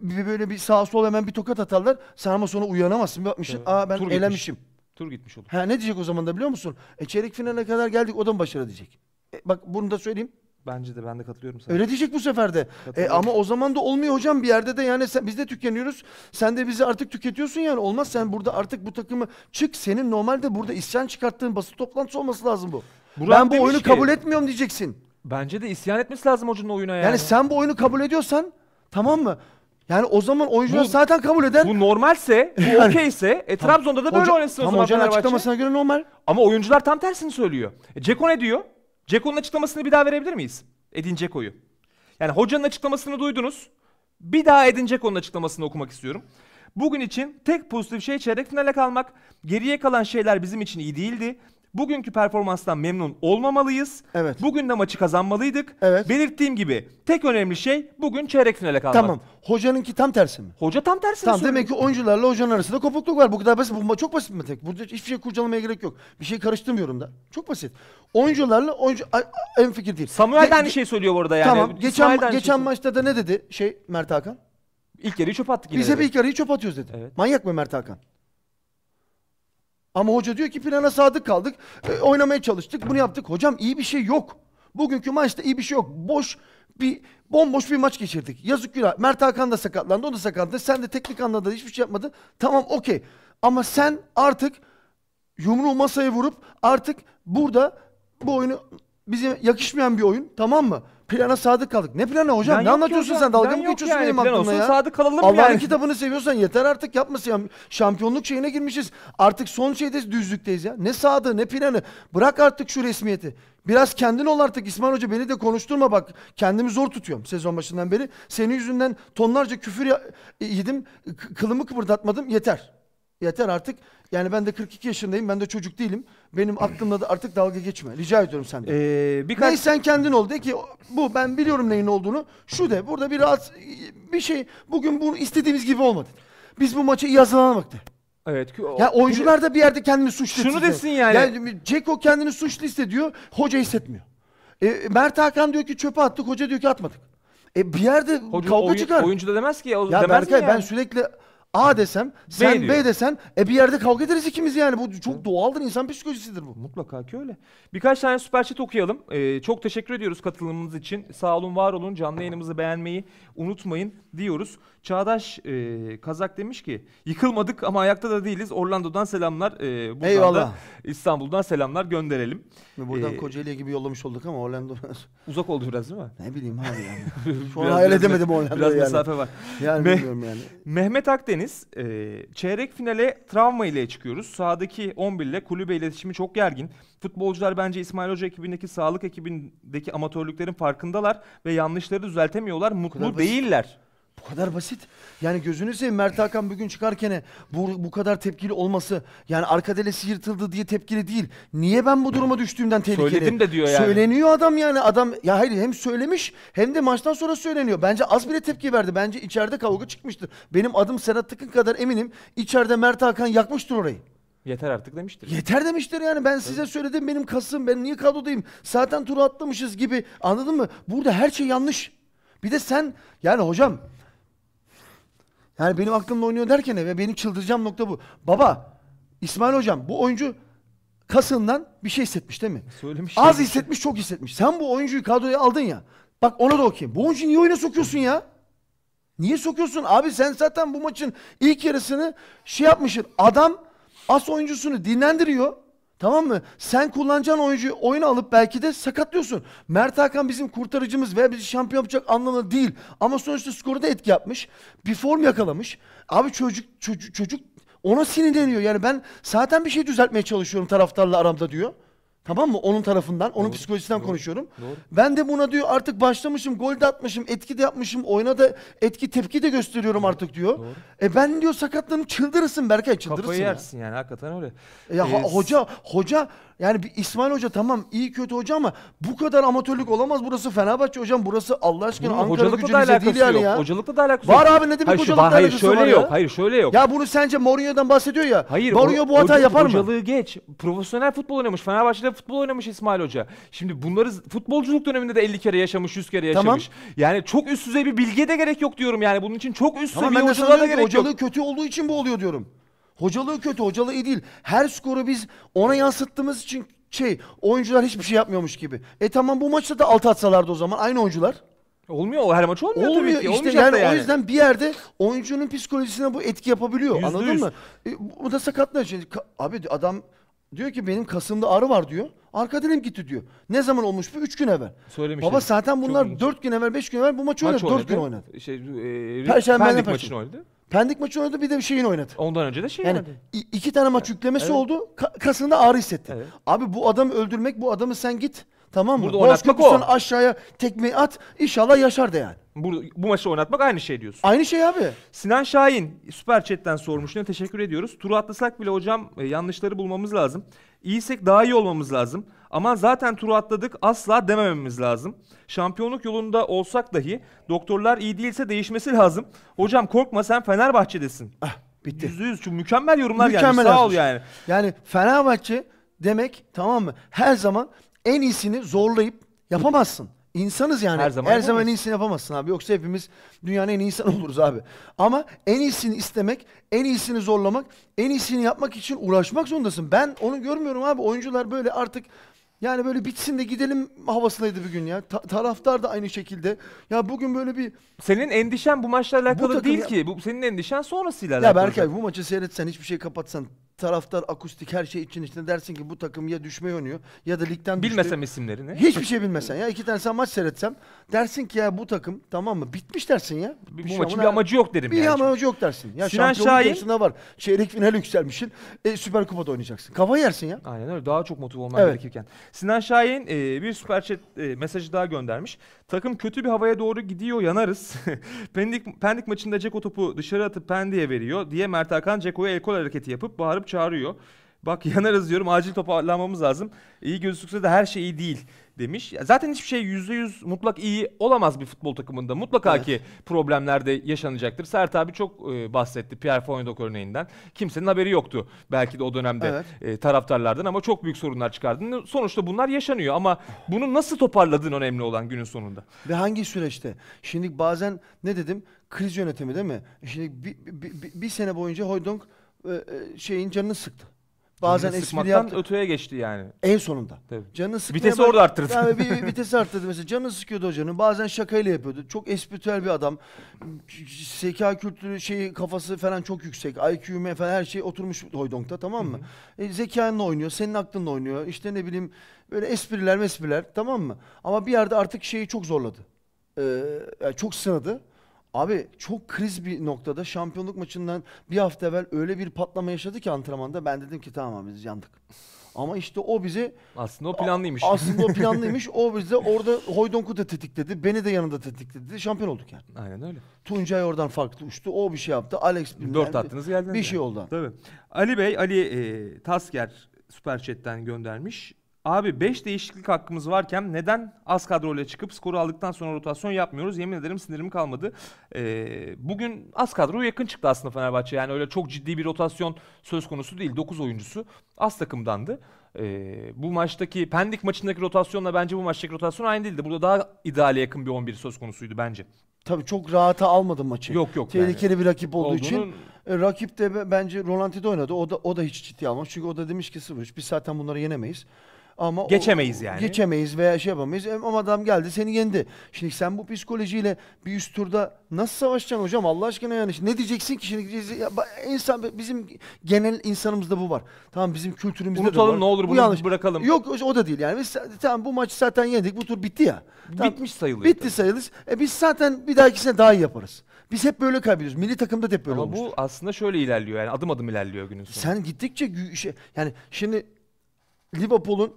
böyle bir sağa sol hemen bir tokat atarlar. Sen ama sonra uyanamazsın. Bir bakmışsın Evet. aa ben Tur gitmiş. elenmişim. Tur gitmiş olur. Ha ne diyecek o zaman da biliyor musun? E çeyrek finale kadar geldik o da mı başarı diyecek. E, bak bunu da söyleyeyim. Bence de ben de katılıyorum sana. Öyle diyecek bu sefer de. E, ama o zaman da olmuyor hocam bir yerde de yani sen, biz de tükeniyoruz. Sen de bizi artık tüketiyorsun yani. Olmaz sen burada artık bu takımı çık. Senin normalde burada isyan çıkarttığın basın toplantısı olması lazım bu. Burak ben bu oyunu ki- kabul etmiyorum diyeceksin. Bence de isyan etmesi lazım hocanın oyuna yani. Yani sen bu oyunu kabul ediyorsan tamam mı? Yani o zaman oyuncular Bu- zaten kabul eden Bu normalse, bu <laughs> okeyse e, Trabzon'da da böyle Hoca- oynasın o tam zaman hocanın açıklamasına göre normal. Ama oyuncular tam tersini söylüyor. E, Ceko ne diyor? Ceko'nun açıklamasını bir daha verebilir miyiz? Edin Ceko'yu. Yani hocanın açıklamasını duydunuz. Bir daha Edin Ceko'nun açıklamasını okumak istiyorum. Bugün için tek pozitif şey çeyrek finale kalmak. Geriye kalan şeyler bizim için iyi değildi. Bugünkü performanstan memnun olmamalıyız. Evet. Bugün de maçı kazanmalıydık. Evet. Belirttiğim gibi tek önemli şey bugün çeyrek finale kalmak. Tamam. Hocanınki tam tersi mi? Hoca tam tersi. Tamam demek ki oyuncularla hocanın arasında kopukluk var. Bu kadar basit. Bu ma- çok basit mi tek. Burada hiçbir şey kurcalamaya gerek yok. Bir şey karıştırmıyorum da. Çok basit. Oyuncularla oyuncu A- a- en fikir değil. Samuel de aynı şey söylüyor burada yani. Tamam. Geçen İsmail geçen şey maçta da ne dedi şey Mert Hakan? İlk yarıyı çöp attık yine. Biz hep ilk yarıyı çöp atıyoruz dedi. Evet. Manyak mı Mert Hakan? Ama hoca diyor ki plana sadık kaldık. E, oynamaya çalıştık. Bunu yaptık. Hocam iyi bir şey yok. Bugünkü maçta iyi bir şey yok. Boş bir bomboş bir maç geçirdik. Yazık günah. Mert Hakan da sakatlandı. O da sakatlandı. Sen de teknik anlamda hiçbir şey yapmadın. Tamam okey. Ama sen artık yumruğu masaya vurup artık burada bu oyunu bize yakışmayan bir oyun tamam mı? Plana sadık kaldık. Ne planı hocam? Plan ne anlatıyorsun sen? Dalga mı geçiyorsun benim plan aklımla ya? Sadık kalalım Allah'ın yani. kitabını seviyorsan yeter artık yapmasın. Ya. Şampiyonluk şeyine girmişiz. Artık son şeyde düzlükteyiz ya. Ne sadığı ne planı. Bırak artık şu resmiyeti. Biraz kendin ol artık İsmail Hoca beni de konuşturma bak. Kendimi zor tutuyorum sezon başından beri. Senin yüzünden tonlarca küfür e, yedim. Kılımı kıpırdatmadım. Yeter. Yeter artık. Yani ben de 42 yaşındayım. Ben de çocuk değilim. Benim aklımda da artık dalga geçme. Rica ediyorum senden. Ee, birkaç... Neyse sen kendin ol de ki bu ben biliyorum neyin olduğunu. Şu de burada bir rahat bir şey bugün bunu istediğimiz gibi olmadı. Biz bu maçı iyi hazırlanamadık de. Evet. O, ya oyuncular da bir yerde kendini suçlu Şunu desin yani. yani Ceko kendini suçlu hissediyor. Hoca hissetmiyor. E, Mert Hakan diyor ki çöpe attık. Hoca diyor ki atmadık. E bir yerde Hoca, kavga oyun, çıkar. Oyuncu da demez ki ya. O ya demez Berkay yani. ben sürekli A desem, sen B, B desen e bir yerde kavga ederiz ikimiz yani. Bu çok doğaldır. insan psikolojisidir bu. Mutlaka ki öyle. Birkaç tane süper chat okuyalım. Ee, çok teşekkür ediyoruz katılımınız için. Sağ olun, var olun. Canlı yayınımızı beğenmeyi unutmayın diyoruz. Çağdaş e, Kazak demiş ki yıkılmadık ama ayakta da değiliz. Orlando'dan selamlar. E, buradan Eyvallah. Da İstanbul'dan selamlar gönderelim. Buradan ee, Kocaeli gibi yollamış olduk ama Orlando <laughs> uzak oldu biraz değil mi? Ne bileyim abi yani. <laughs> Şu an hayal edemedim Orlando'yu Biraz yani. mesafe var. Yani Me- bilmiyorum yani. Mehmet Akdeniz e, çeyrek finale travma ile çıkıyoruz. Sahadaki 11 ile kulübe iletişimi çok gergin. Futbolcular bence İsmail Hoca ekibindeki sağlık ekibindeki amatörlüklerin farkındalar ve yanlışları düzeltemiyorlar. Mutlu değiller. Bu kadar basit. Yani gözünü seveyim Mert Hakan bugün çıkarken bu, bu kadar tepkili olması yani arka delesi yırtıldı diye tepkili değil. Niye ben bu duruma düştüğümden tehlikeli. Söyledim de diyor yani. Söyleniyor adam yani adam ya hayır hem söylemiş hem de maçtan sonra söyleniyor. Bence az bile tepki verdi. Bence içeride kavga çıkmıştır. Benim adım Serhat Tıkın kadar eminim içeride Mert Hakan yakmıştır orayı. Yeter artık demiştir. Yeter demiştir yani. Ben size söyledim benim kasım. Ben niye kadrodayım? Zaten turu atlamışız gibi. Anladın mı? Burada her şey yanlış. Bir de sen yani hocam yani benim aklımda oynuyor derken ve benim çıldıracağım nokta bu. Baba İsmail hocam bu oyuncu kasından bir şey hissetmiş değil mi? Söylemiş. Az şey. hissetmiş çok hissetmiş. Sen bu oyuncuyu kadroya aldın ya. Bak ona da okuyayım. Bu oyuncuyu niye oyuna sokuyorsun ya? Niye sokuyorsun? Abi sen zaten bu maçın ilk yarısını şey yapmışsın. Adam as oyuncusunu dinlendiriyor. Tamam mı? Sen kullanacağın oyuncu oyunu alıp belki de sakatlıyorsun. Mert Hakan bizim kurtarıcımız ve bizi şampiyon yapacak anlamında değil. Ama sonuçta skoru da etki yapmış. Bir form yakalamış. Abi çocuk çocuk, çocuk ona sinirleniyor. Yani ben zaten bir şey düzeltmeye çalışıyorum taraftarla aramda diyor. Tamam mı? Onun tarafından, onun doğru, psikolojisinden doğru, konuşuyorum. Doğru. Ben de buna diyor artık başlamışım, gol de atmışım, etki de yapmışım, oyuna da etki tepki de gösteriyorum doğru, artık diyor. Doğru. E ben diyor sakatlanıp çıldırırsın Berkay, çıldırırsın. Kafayı ya. yersin yani hakikaten öyle. E ya ee, hoca, hoca yani bir İsmail Hoca tamam iyi kötü hoca ama bu kadar amatörlük olamaz. Burası Fenerbahçe hocam, burası Allah aşkına Bunun Ankara gücü da alakası değil yani yok. ya. Hocalıkla da alakası var yok. abi ne demek hayır, hocalıkla hayır, şöyle yok, ya. Hayır şöyle yok. Ya bunu sence Mourinho'dan bahsediyor ya. Hayır, Mourinho bu hata yapar mı? Hocalığı geç. Profesyonel futbol oynamış. Fenerbahçe'de futbol oynamış İsmail Hoca. Şimdi bunları futbolculuk döneminde de 50 kere yaşamış, 100 kere yaşamış. Tamam. Yani çok üst düzey bir bilgiye de gerek yok diyorum yani. Bunun için çok üst tamam, seviye hocalara da gerek hocalığı yok. kötü olduğu için bu oluyor diyorum. Hocalığı kötü, hocalığı iyi değil. Her skoru biz ona yansıttığımız için şey oyuncular hiçbir şey yapmıyormuş gibi. E tamam bu maçta da altı atsalardı o zaman aynı oyuncular. Olmuyor o her maç olmuyor, olmuyor tabii ki. Işte yani, yani o yüzden bir yerde oyuncunun psikolojisine bu etki yapabiliyor. %100. Anladın mı? E, bu da sakatlar için. Abi adam Diyor ki benim kasımda ağrı var diyor. Arka dilim gitti diyor. Ne zaman olmuş bu? Üç gün evvel. Söylemiştim. Baba zaten bunlar dört gün evvel, beş gün evvel bu maçı oynadı. Dört gün oynadı. Şey, e, Perşembe Pendik maçını oynadı. Pendik maçı oynadı bir de bir şeyin oynadı. Ondan önce de şey yani oynadı. iki tane maç yüklemesi evet. oldu. Ka- kasında ağrı hissetti. Evet. Abi bu adamı öldürmek, bu adamı sen git Tamam mı? Burada Boş oynatmak o. kapısan aşağıya tekmeyi at. inşallah yaşar da yani. Bu, bu maçı oynatmak aynı şey diyorsun. Aynı şey abi. Sinan Şahin süper chat'ten sormuş. Ne teşekkür ediyoruz. Turu atlasak bile hocam e, yanlışları bulmamız lazım. İyiysek daha iyi olmamız lazım. Ama zaten turu atladık asla demememiz lazım. Şampiyonluk yolunda olsak dahi doktorlar iyi değilse değişmesi lazım. Hocam korkma sen Fenerbahçe'desin. Ah, bitti. Yüzde yüz. Çünkü mükemmel yorumlar Mükemmel gelmiş. Sağ ol yani. Yani Fenerbahçe demek tamam mı? Her zaman en iyisini zorlayıp yapamazsın. İnsanız yani. Her zaman, Her zaman en iyisini yapamazsın abi. Yoksa hepimiz dünyanın en iyi insanı <laughs> oluruz abi. Ama en iyisini istemek, en iyisini zorlamak, en iyisini yapmak için uğraşmak zorundasın. Ben onu görmüyorum abi. Oyuncular böyle artık yani böyle bitsin de gidelim havasındaydı bir gün ya. Ta- taraftar da aynı şekilde. Ya bugün böyle bir... Senin endişen bu maçla alakalı bu değil ya... ki. Bu senin endişen sonrasıyla ya alakalı. Ya Berkay bu maçı seyretsen hiçbir şey kapatsan taraftar akustik her şey için içinde dersin ki bu takım ya düşmeye oynuyor ya da ligden düştü. Bilmesem isimlerini. Hiçbir şey bilmesen ya iki tane sen maç seyretsem dersin ki ya bu takım tamam mı bitmiş dersin ya. Bitmiş bu maçın bir amacı yok derim bir yani. Bir amacı yok dersin. Ya Sinan Şahin... var. Çeyrek final yükselmişsin. E, Süper Kupa'da oynayacaksın. Kafa yersin ya. Aynen öyle. Daha çok motive olman evet. gerekirken. Sinan Şahin e, bir süper chat e, mesajı daha göndermiş. Takım kötü bir havaya doğru gidiyor yanarız. <laughs> Pendik, Pendik maçında Ceko topu dışarı atıp Pendik'e veriyor diye Mert Hakan Ceko'ya el kol hareketi yapıp bağırıp çağırıp çağırıyor. Bak <laughs> yanarız diyorum acil toparlanmamız lazım. İyi gözükse de her şey iyi değil demiş. Zaten hiçbir şey yüzde yüz mutlak iyi olamaz bir futbol takımında. Mutlaka evet. ki problemler de yaşanacaktır. Sert abi çok e, bahsetti Pierre Foniadok örneğinden. Kimsenin haberi yoktu belki de o dönemde evet. e, taraftarlardan ama çok büyük sorunlar çıkardı. Sonuçta bunlar yaşanıyor ama bunu nasıl toparladığın önemli olan günün sonunda. Ve hangi süreçte? Şimdi bazen ne dedim? Kriz yönetimi değil mi? Şimdi bir, bir, bir, bir sene boyunca Hoydonk e, e, şeyin canını sıktı. Bazen Canını espri yaptı. öteye geçti yani. En sonunda. Tabii. Canını sıkmaya Vitesi orada arttırdı. Yani bir, bir <laughs> vitesi arttırdı mesela. Canını sıkıyordu hocanın. Bazen şakayla yapıyordu. Çok espritüel bir adam. Zeka kültürü şeyi kafası falan çok yüksek. IQ'me falan her şey oturmuş hoydonkta tamam mı? E, zekanla oynuyor. Senin aklınla oynuyor. İşte ne bileyim böyle espriler mespriler tamam mı? Ama bir yerde artık şeyi çok zorladı. Ee, yani çok sınadı. Abi çok kriz bir noktada şampiyonluk maçından bir hafta evvel öyle bir patlama yaşadı ki antrenmanda. Ben dedim ki tamam abi biz yandık. Ama işte o bizi aslında o planlıymış. Aslında o planlıymış. o bize orada Hoydonk'u da tetikledi. Beni de yanında tetikledi. Şampiyon olduk yani. Aynen öyle. Tuncay oradan farklı uçtu. O bir şey yaptı. Alex bilmem. Dört attınız geldiniz. Bir şey yani. şey oldu. Tabii. Ali Bey, Ali e, Tasker Süper Chat'ten göndermiş. Abi 5 değişiklik hakkımız varken neden az kadroyla çıkıp skoru aldıktan sonra rotasyon yapmıyoruz? Yemin ederim sinirim kalmadı. Ee, bugün az kadro yakın çıktı aslında Fenerbahçe. Yani öyle çok ciddi bir rotasyon söz konusu değil. 9 oyuncusu az takımdandı. Ee, bu maçtaki Pendik maçındaki rotasyonla bence bu maçtaki rotasyon aynı değildi. Burada daha ideale yakın bir 11 söz konusuydu bence. Tabii çok rahata almadım maçı. Yok yok. Tehlikeli yani. bir rakip olduğu Olduğunun... için. E, rakip de bence Rolanti'de oynadı. O da, o da hiç ciddi almamış. Çünkü o da demiş ki 0 Biz zaten bunları yenemeyiz. Ama geçemeyiz o, yani. Geçemeyiz veya şey yapamayız. Ama e, adam geldi seni yendi. Şimdi sen bu psikolojiyle bir üst turda nasıl savaşacaksın hocam Allah aşkına yani. Ne diyeceksin ki şimdi ya, insan bizim genel insanımızda bu var. Tamam bizim kültürümüzde Unutalım de var. ne olur bu bunu yanlış. bırakalım. Yok o da değil yani. Biz, tamam bu maçı zaten yendik. Bu tur bitti ya. Tamam, Bitmiş sayılır. Bitti tabii. sayılır. E biz zaten bir dahakisine daha iyi yaparız. Biz hep böyle kaybediyoruz. Milli takımda da hep böyle Ama olmuştur. bu aslında şöyle ilerliyor yani adım adım ilerliyor günün sonunda Sen gittikçe şey, yani şimdi Liverpool'un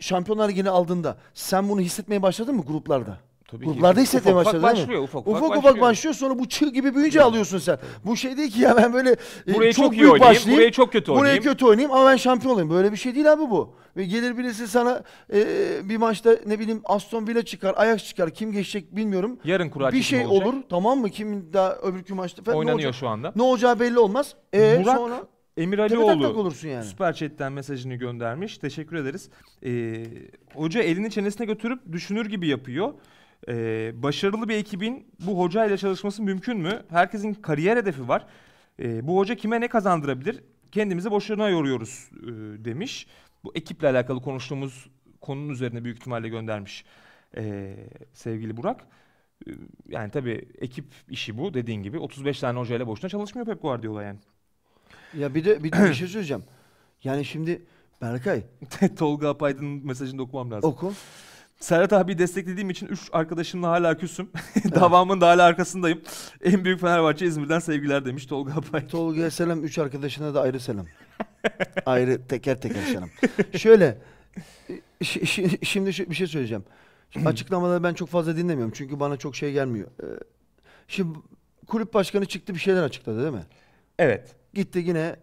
Şampiyonlar Ligi'ni aldığında sen bunu hissetmeye başladın mı gruplarda? Tabii Gruplarda ki. hissetmeye ufak başladın ufak başlıyor, Ufak ufak, ufak başlıyor. başlıyor sonra bu çığ gibi büyüyünce yani. alıyorsun sen. Bu şey değil ki ya ben böyle e, çok, çok büyük başlayayım. burayı çok kötü oynayayım. burayı kötü oynayayım ama ben şampiyon olayım. Böyle bir şey değil abi bu. Ve gelir birisi sana e, bir maçta ne bileyim Aston Villa çıkar, Ajax çıkar. Kim geçecek bilmiyorum. Yarın kura Bir şey olacak. olur tamam mı? Kim daha öbürkü maçta falan. Oynanıyor şu anda. Ne olacağı belli olmaz. E, Burak sonra... Emir Alioğlu tak olursun yani. Süper Chat'ten mesajını göndermiş. Teşekkür ederiz. Ee, hoca elini çenesine götürüp düşünür gibi yapıyor. Ee, başarılı bir ekibin bu hoca ile çalışması mümkün mü? Herkesin kariyer hedefi var. Ee, bu hoca kime ne kazandırabilir? Kendimizi boşuna yoruyoruz e, demiş. Bu ekiple alakalı konuştuğumuz konunun üzerine büyük ihtimalle göndermiş ee, sevgili Burak. Ee, yani tabii ekip işi bu dediğin gibi. 35 tane hocayla boşuna çalışmıyor Pep Guardiola yani. Ya bir de bir, de bir şey söyleyeceğim. Yani şimdi Berkay. <laughs> Tolga Apaydın'ın mesajını okumam lazım. Oku. Serhat abi desteklediğim için 3 arkadaşımla hala küsüm. <laughs> Davamın da hala arkasındayım. En büyük Fenerbahçe İzmir'den sevgiler demiş Tolga Apay. Tolga'ya selam, 3 arkadaşına da ayrı selam. ayrı teker teker selam. Şöyle, e, şi, şi, şimdi şu, bir şey söyleyeceğim. Şimdi açıklamaları ben çok fazla dinlemiyorum çünkü bana çok şey gelmiyor. Ee, şimdi kulüp başkanı çıktı bir şeyler açıkladı değil mi? Evet. Gitti yine.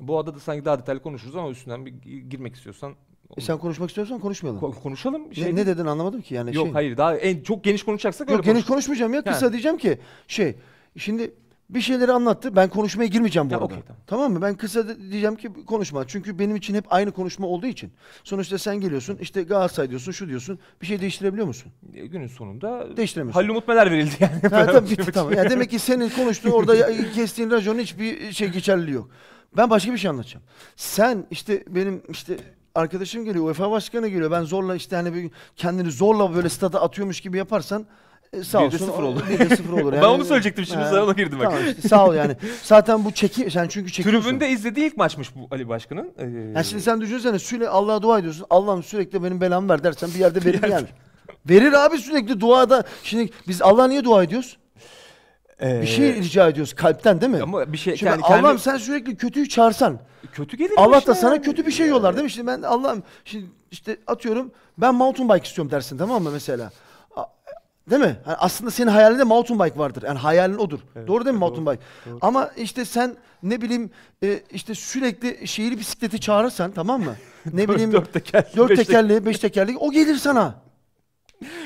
Bu adada sanki daha detaylı konuşuruz ama üstünden bir girmek istiyorsan E sen konuşmak istiyorsan konuşmayalım. Ko- konuşalım. Şey, ne, ne dedin anlamadım ki yani. Yok şey, hayır daha en çok geniş konuşacaksak öyle Yok geniş konuşmayacağım ya. Kısa diyeceğim ki şey şimdi bir şeyleri anlattı. Ben konuşmaya girmeyeceğim bu Ya, arada. okey, tamam. tamam. mı? Ben kısa diyeceğim ki konuşma. Çünkü benim için hep aynı konuşma olduğu için. Sonuçta sen geliyorsun işte Galatasaray diyorsun şu diyorsun. Bir şey değiştirebiliyor musun? E, Günün sonunda Değiştiremiyorsun. Halil Umut Meler verildi yani. Ha, Fenerbahçe <laughs> bitti, tamam. Yani demek ki senin konuştuğun orada ya- <laughs> kestiğin raconun hiçbir şey geçerliliği yok. Ben başka bir şey anlatacağım. Sen işte benim işte arkadaşım geliyor, UEFA başkanı geliyor. Ben zorla işte hani bir kendini zorla böyle stada atıyormuş gibi yaparsan e, sağ bir sıfır olur. Bir de sıfır olur. <laughs> Yani, ben onu söyleyecektim şimdi sana ona girdim. Tamam işte, sağ ol yani. Zaten bu çeki sen çünkü çekiyorsun. Tribünde izlediği ilk maçmış bu Ali Başkan'ın. Ee... Yani şimdi sen düşünsene sürekli Allah'a dua ediyorsun. Allah'ım sürekli benim belamı ver dersen bir yerde verir yani. Verir abi sürekli duada. Şimdi biz Allah'a niye dua ediyoruz? Ee, bir şey ee, rica ediyoruz kalpten değil mi? Ama bir şey Şimdi kendi, Allah'ım kendi... sen sürekli kötüyü çağırsan. Kötü gelir Allah şey da sana yani. kötü bir şey yollar değil mi? Şimdi ben Allah'ım şimdi işte atıyorum ben mountain bike istiyorum dersin tamam mı mesela? Değil mi? Yani aslında senin hayalinde mountain bike vardır. Yani hayalin odur. Evet, doğru değil mi mountain bike? Doğru. Ama işte sen ne bileyim e, işte sürekli şehir bisikleti çağırırsan tamam mı? <laughs> Ne bileyim dört, tekerli, dört tekerli, beş tekerli o gelir sana.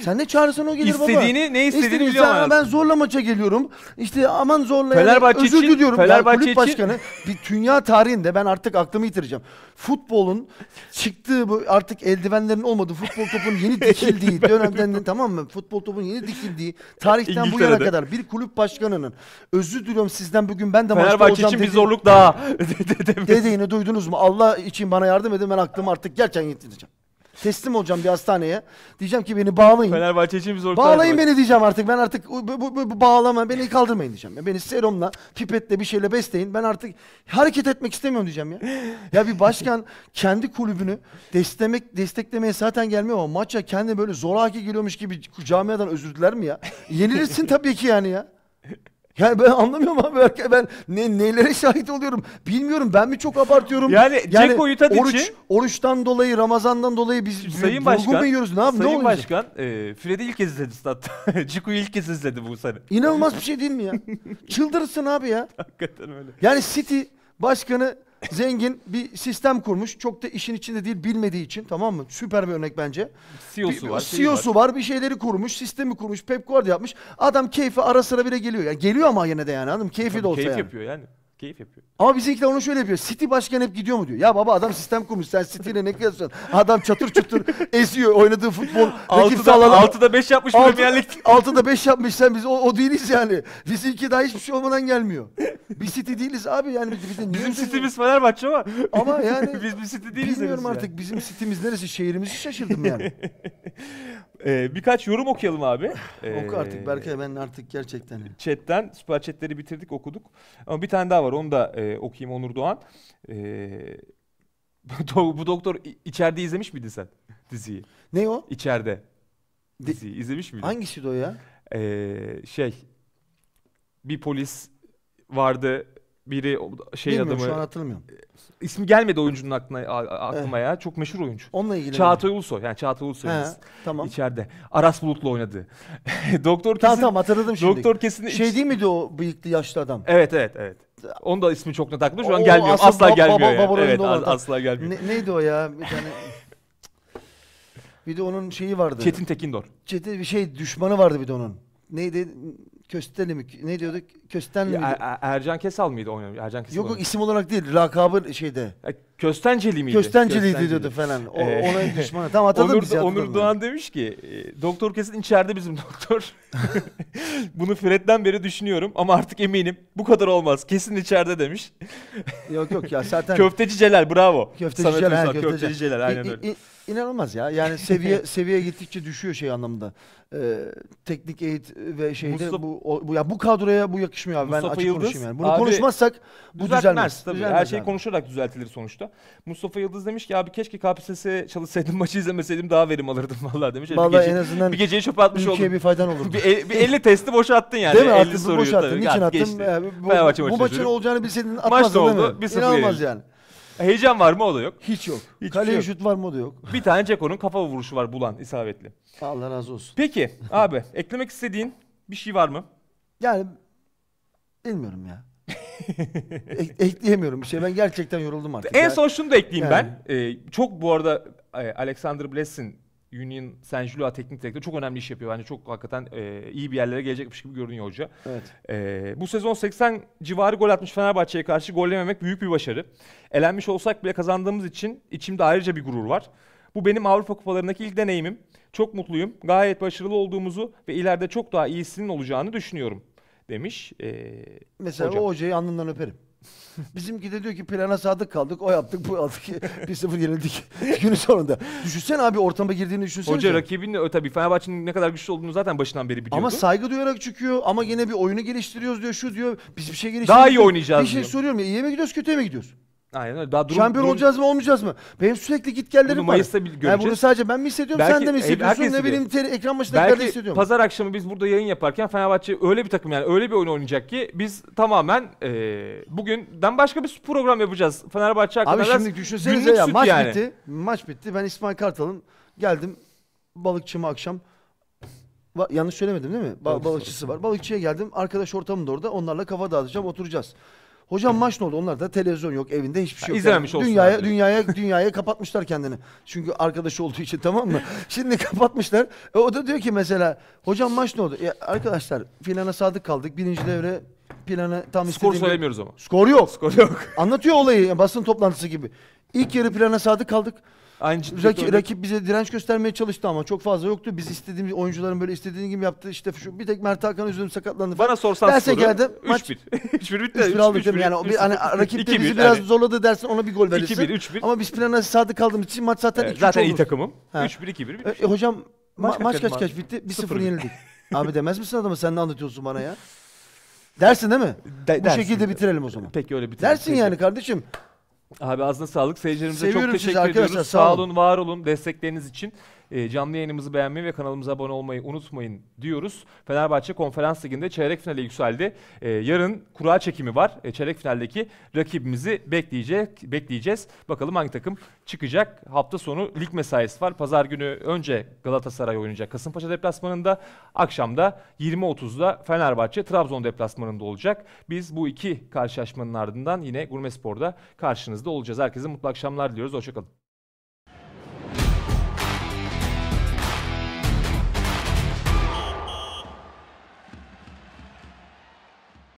Sen ne çağırırsan o gelir baba. İstediğini ne istediğini İstediğini biliyor Ben zorla maça geliyorum. İşte aman zorla. Fenerbahçe özür için- diliyorum. Fenerbahçe kulüp için- başkanı <laughs> bir dünya tarihinde ben artık aklımı yitireceğim. Futbolun çıktığı bu artık eldivenlerin olmadığı futbol topunun yeni <laughs> dikildiği dönemden tamam mı? Futbol topunun yeni dikildiği tarihten bu yana kadar bir kulüp başkanının özür diliyorum sizden bugün ben de maçta Fenerbahçe olacağım için bir zorluk daha. <laughs> Dediğini duydunuz mu? Allah için bana yardım edin ben aklımı artık gerçekten yitireceğim. Teslim olacağım bir hastaneye. Diyeceğim ki beni bağlayın. Fenerbahçe için bir zor Bağlayın beni diyeceğim artık. Ben artık bu, bu, bu, bu bağlama beni kaldırmayın diyeceğim. Ya beni serumla, pipetle bir şeyle besleyin. Ben artık hareket etmek istemiyorum diyeceğim ya. ya bir başkan <laughs> kendi kulübünü desteklemek desteklemeye zaten gelmiyor ama maça kendi böyle zoraki geliyormuş gibi camiadan özür diler mi ya? Yenilirsin tabii ki yani ya. Yani ben anlamıyorum abi belki ben ne, nelere şahit oluyorum bilmiyorum ben mi çok abartıyorum. Yani, yani Ceko'yu Tadiç'i... Oruç, oruçtan dolayı Ramazan'dan dolayı biz Sayın Başkan, mu yiyoruz ne abi Sayın ne Başkan e, Fred'i ilk kez izledi zaten <laughs> Ceko'yu ilk kez izledi bu sene. İnanılmaz bir şey değil mi ya? <laughs> Çıldırırsın abi ya. Hakikaten öyle. Yani City başkanı <laughs> zengin bir sistem kurmuş. Çok da işin içinde değil bilmediği için tamam mı? Süper bir örnek bence. CEO'su var. CEO'su var. var. Bir şeyleri kurmuş. Sistemi kurmuş. Pep Guardiola yapmış. Adam keyfi ara sıra bile geliyor. Yani geliyor ama yine de yani adam Keyfi Tabii de olsa keyif yani. yapıyor yani. Keyif yapıyor. Ama bizimkiler onu şöyle yapıyor. City başkan hep gidiyor mu diyor. Ya baba adam sistem kurmuş. Sen City ile ne kıyasıyorsun? Adam çatır çutur <laughs> eziyor. Oynadığı futbol. rakip sağladı. 6'da 5 yapmış Altı- Premier Lig. 6'da 5 yapmış sen biz o, o değiliz yani. Bizimki daha hiçbir şey olmadan gelmiyor. Biz City değiliz abi yani. Biz, bizim niye Bizim üzülüyorsun? sitemiz Fenerbahçe ama. Ama yani <laughs> biz bir site değiliz. bilmiyorum henüz yani. artık bizim sitimiz neresi şehrimizi şaşırdım yani. <laughs> Ee, birkaç yorum okuyalım abi. Ee, Oku artık Berkay ee, ben artık gerçekten. Chatten süper chatleri bitirdik okuduk. Ama bir tane daha var onu da e, okuyayım Onur Doğan. E, <laughs> bu doktor içeride izlemiş miydin sen <laughs> diziyi? Ne o? İçeride. Diziyi izlemiş miydin? Hangisi o ya? Ee, şey bir polis vardı biri şey Bilmiyorum, adamı. şu an hatırlamıyorum. E, ismi gelmedi oyuncunun aklına aklıma eh. ya. Çok meşhur oyuncu. Onunla ilgili. Çağatay Ulusoy. Yani Çağatay Ulusoy. He, tamam. içeride. Aras Bulut'la oynadı. <laughs> Doktor Kesin. Tamam hatırladım şimdi. Doktor Kesin. Şey değil miydi o bıyıklı yaşlı adam? Evet evet evet. Onun da ismi çok net aklımda. Şu an O gelmiyor. asıl Asla bab- gelmiyor. baba- yani. babanın evet as- asla gelmiyor. Ne- neydi o ya? Bir tane... bir de onun şeyi vardı. Çetin Tekindor. Çetin bir şey düşmanı vardı bir de onun. Neydi? Kösteli mi? Ne diyorduk? Kösten mi? Er, er- Ercan Kesal mıydı oynamış? Ercan Kesal Yok yok isim olarak değil. Lakabı şeyde. E, Köstenceli miydi? Köstenceli diyordu falan. O, Ee, ona <laughs> düşmanı. Tam hatırladım Onur, biz Onur Doğan demiş ki e, doktor kesin içeride bizim doktor. <laughs> Bunu Fred'den beri düşünüyorum ama artık eminim bu kadar olmaz. Kesin içeride demiş. Yok yok ya zaten <laughs> Köfteci Celal bravo. Köfteci Samet Celal, Ünsal, Köfteci Celal aynen öyle. İ- İ- İnanılmaz ya. Yani seviye <laughs> seviye gittikçe düşüyor şey anlamında. Ee, teknik eğit ve şeyde Mustafa, bu o, bu ya bu kadroya bu yakışmıyor abi. Mustafa ben açık Yıldız, konuşayım yani. Bunu abi, konuşmazsak bu düzelmez. tabii. Düzelmez Her şey yani. konuşarak düzeltilir sonuçta. Mustafa Yıldız demiş ki abi keşke KPSS çalışsaydım <laughs> maçı izlemeseydim daha verim alırdım vallahi demiş. Vallahi gece, en azından bir geceyi çöpe atmış oldum. bir faydan olur. <laughs> bir, bir 50 testi boşa attın yani. Değil mi? 50 soruyu boşa attın. Niçin attın? Bu, bu maçın olacağını bilseydin atmazdın değil mi? İnanılmaz yani. Heyecan var mı o da yok. Hiç yok. Hiç şey Kaleye şut var mı o da yok. Bir tane Ceko'nun kafa vuruşu var bulan isabetli. Allah razı olsun. Peki abi eklemek istediğin bir şey var mı? Yani bilmiyorum ya. <laughs> Ek, ekleyemiyorum bir şey. Ben gerçekten yoruldum artık. En ya. son şunu da ekleyeyim Yani. ben. Ee, çok bu arada e, Alexander Bless'in Union Saint Julia teknik direktörü çok önemli iş yapıyor. Yani çok hakikaten e, iyi bir yerlere gelecekmiş gibi görünüyor hoca. Evet. E, bu sezon 80 civarı gol atmış Fenerbahçe'ye karşı gollememek büyük bir başarı. Elenmiş olsak bile kazandığımız için içimde ayrıca bir gurur var. Bu benim Avrupa Kupalarındaki ilk deneyimim. Çok mutluyum. Gayet başarılı olduğumuzu ve ileride çok daha iyisinin olacağını düşünüyorum demiş. E, Mesela hocam. o hocayı alnından öperim. <laughs> Bizimki de diyor ki plana sadık kaldık. O yaptık bu aldık. 1-0 <laughs> yenildik. <laughs> Günün sonunda. Düşünsen abi ortama girdiğini düşünsene. Hoca rakibin tabii Fenerbahçe'nin ne kadar güçlü olduğunu zaten başından beri biliyordu. Ama saygı duyarak çıkıyor. Ama yine bir oyunu geliştiriyoruz diyor. Şu diyor. Biz bir şey geliştiriyoruz. Daha iyi diyor. oynayacağız Bir şey diyor. soruyorum. Ya, iyi mi gidiyoruz kötüye mi gidiyoruz? Aynen öyle. Daha durum, Şampiyon durum- olacağız mı olmayacağız mı? Benim sürekli git gellerim Bunu var. Mayıs'ta bil- Yani bunu sadece ben mi hissediyorum Belki- sen de mi hissediyorsun? Ne bileyim te- ekran başında de Belki hissediyor mu? pazar akşamı biz burada yayın yaparken Fenerbahçe öyle bir takım yani öyle bir oyun oynayacak ki biz tamamen eee bugünden başka bir program yapacağız. Fenerbahçe hakkında Abi biraz şimdi düşünsenize ya maç yani. bitti. Maç bitti. Ben İsmail Kartal'ım. Geldim balıkçıma akşam. Ba- yanlış söylemedim değil mi? Ba- Balıkçısı balıkçısı var. Balıkçıya geldim. Arkadaş ortamında orada. Onlarla kafa dağıtacağım. Oturacağız. Hocam maç ne oldu? Onlar da televizyon yok, evinde hiçbir şey yok. İzlememiş yani dünyaya, Dünyaya dünyaya kapatmışlar kendini. Çünkü arkadaşı olduğu için tamam mı? Şimdi kapatmışlar. E, o da diyor ki mesela hocam maç ne oldu? Ya e, arkadaşlar plana sadık kaldık. Birinci devre plana tam Skor istediğim gibi- söylemiyoruz ama. Skor yok. Skor yok. Anlatıyor olayı basın toplantısı gibi. İlk yarı plana sadık kaldık. Aynı Rak, rakip bize direnç göstermeye çalıştı ama çok fazla yoktu. Biz istediğimiz oyuncuların böyle istediğin gibi yaptı. İşte şu bir tek Mert Hakan üzüldüm sakatlandı. Falan. Bana sorsan ben skoru geldim, 3-1. Maç... 3-1 <laughs> bitti. 3-1 aldık yani. yani. Bir, hani, <laughs> rakip de bizi hani. biraz zorladı dersin ona bir gol verirsin. 2-1 3-1. Ama biz plana sadık kaldığımız için maç zaten 2-3 Zaten olur. iyi takımım. 3-1 2-1. E, hocam maç, maç kaç kaç bitti? 1-0 yenildik. <laughs> Abi demez misin adama sen ne anlatıyorsun bana ya? Dersin değil mi? De- Bu dersin. şekilde bitirelim o zaman. Peki öyle bitirelim. Dersin Peki. yani kardeşim. Abi ağzına sağlık. Seyircilerimize Seviyorum çok teşekkür ediyoruz. arkadaşlar, sağ Sağ olun, var olun destekleriniz için e, canlı yayınımızı beğenmeyi ve kanalımıza abone olmayı unutmayın diyoruz. Fenerbahçe Konferans Ligi'nde çeyrek finale yükseldi. E, yarın kura çekimi var. E, çeyrek finaldeki rakibimizi bekleyecek, bekleyeceğiz. Bakalım hangi takım çıkacak. Hafta sonu lig mesaisi var. Pazar günü önce Galatasaray oynayacak Kasımpaşa deplasmanında. Akşamda 20.30'da Fenerbahçe Trabzon deplasmanında olacak. Biz bu iki karşılaşmanın ardından yine Gurme Spor'da karşınızda olacağız. Herkese mutlu akşamlar diliyoruz. Hoşçakalın.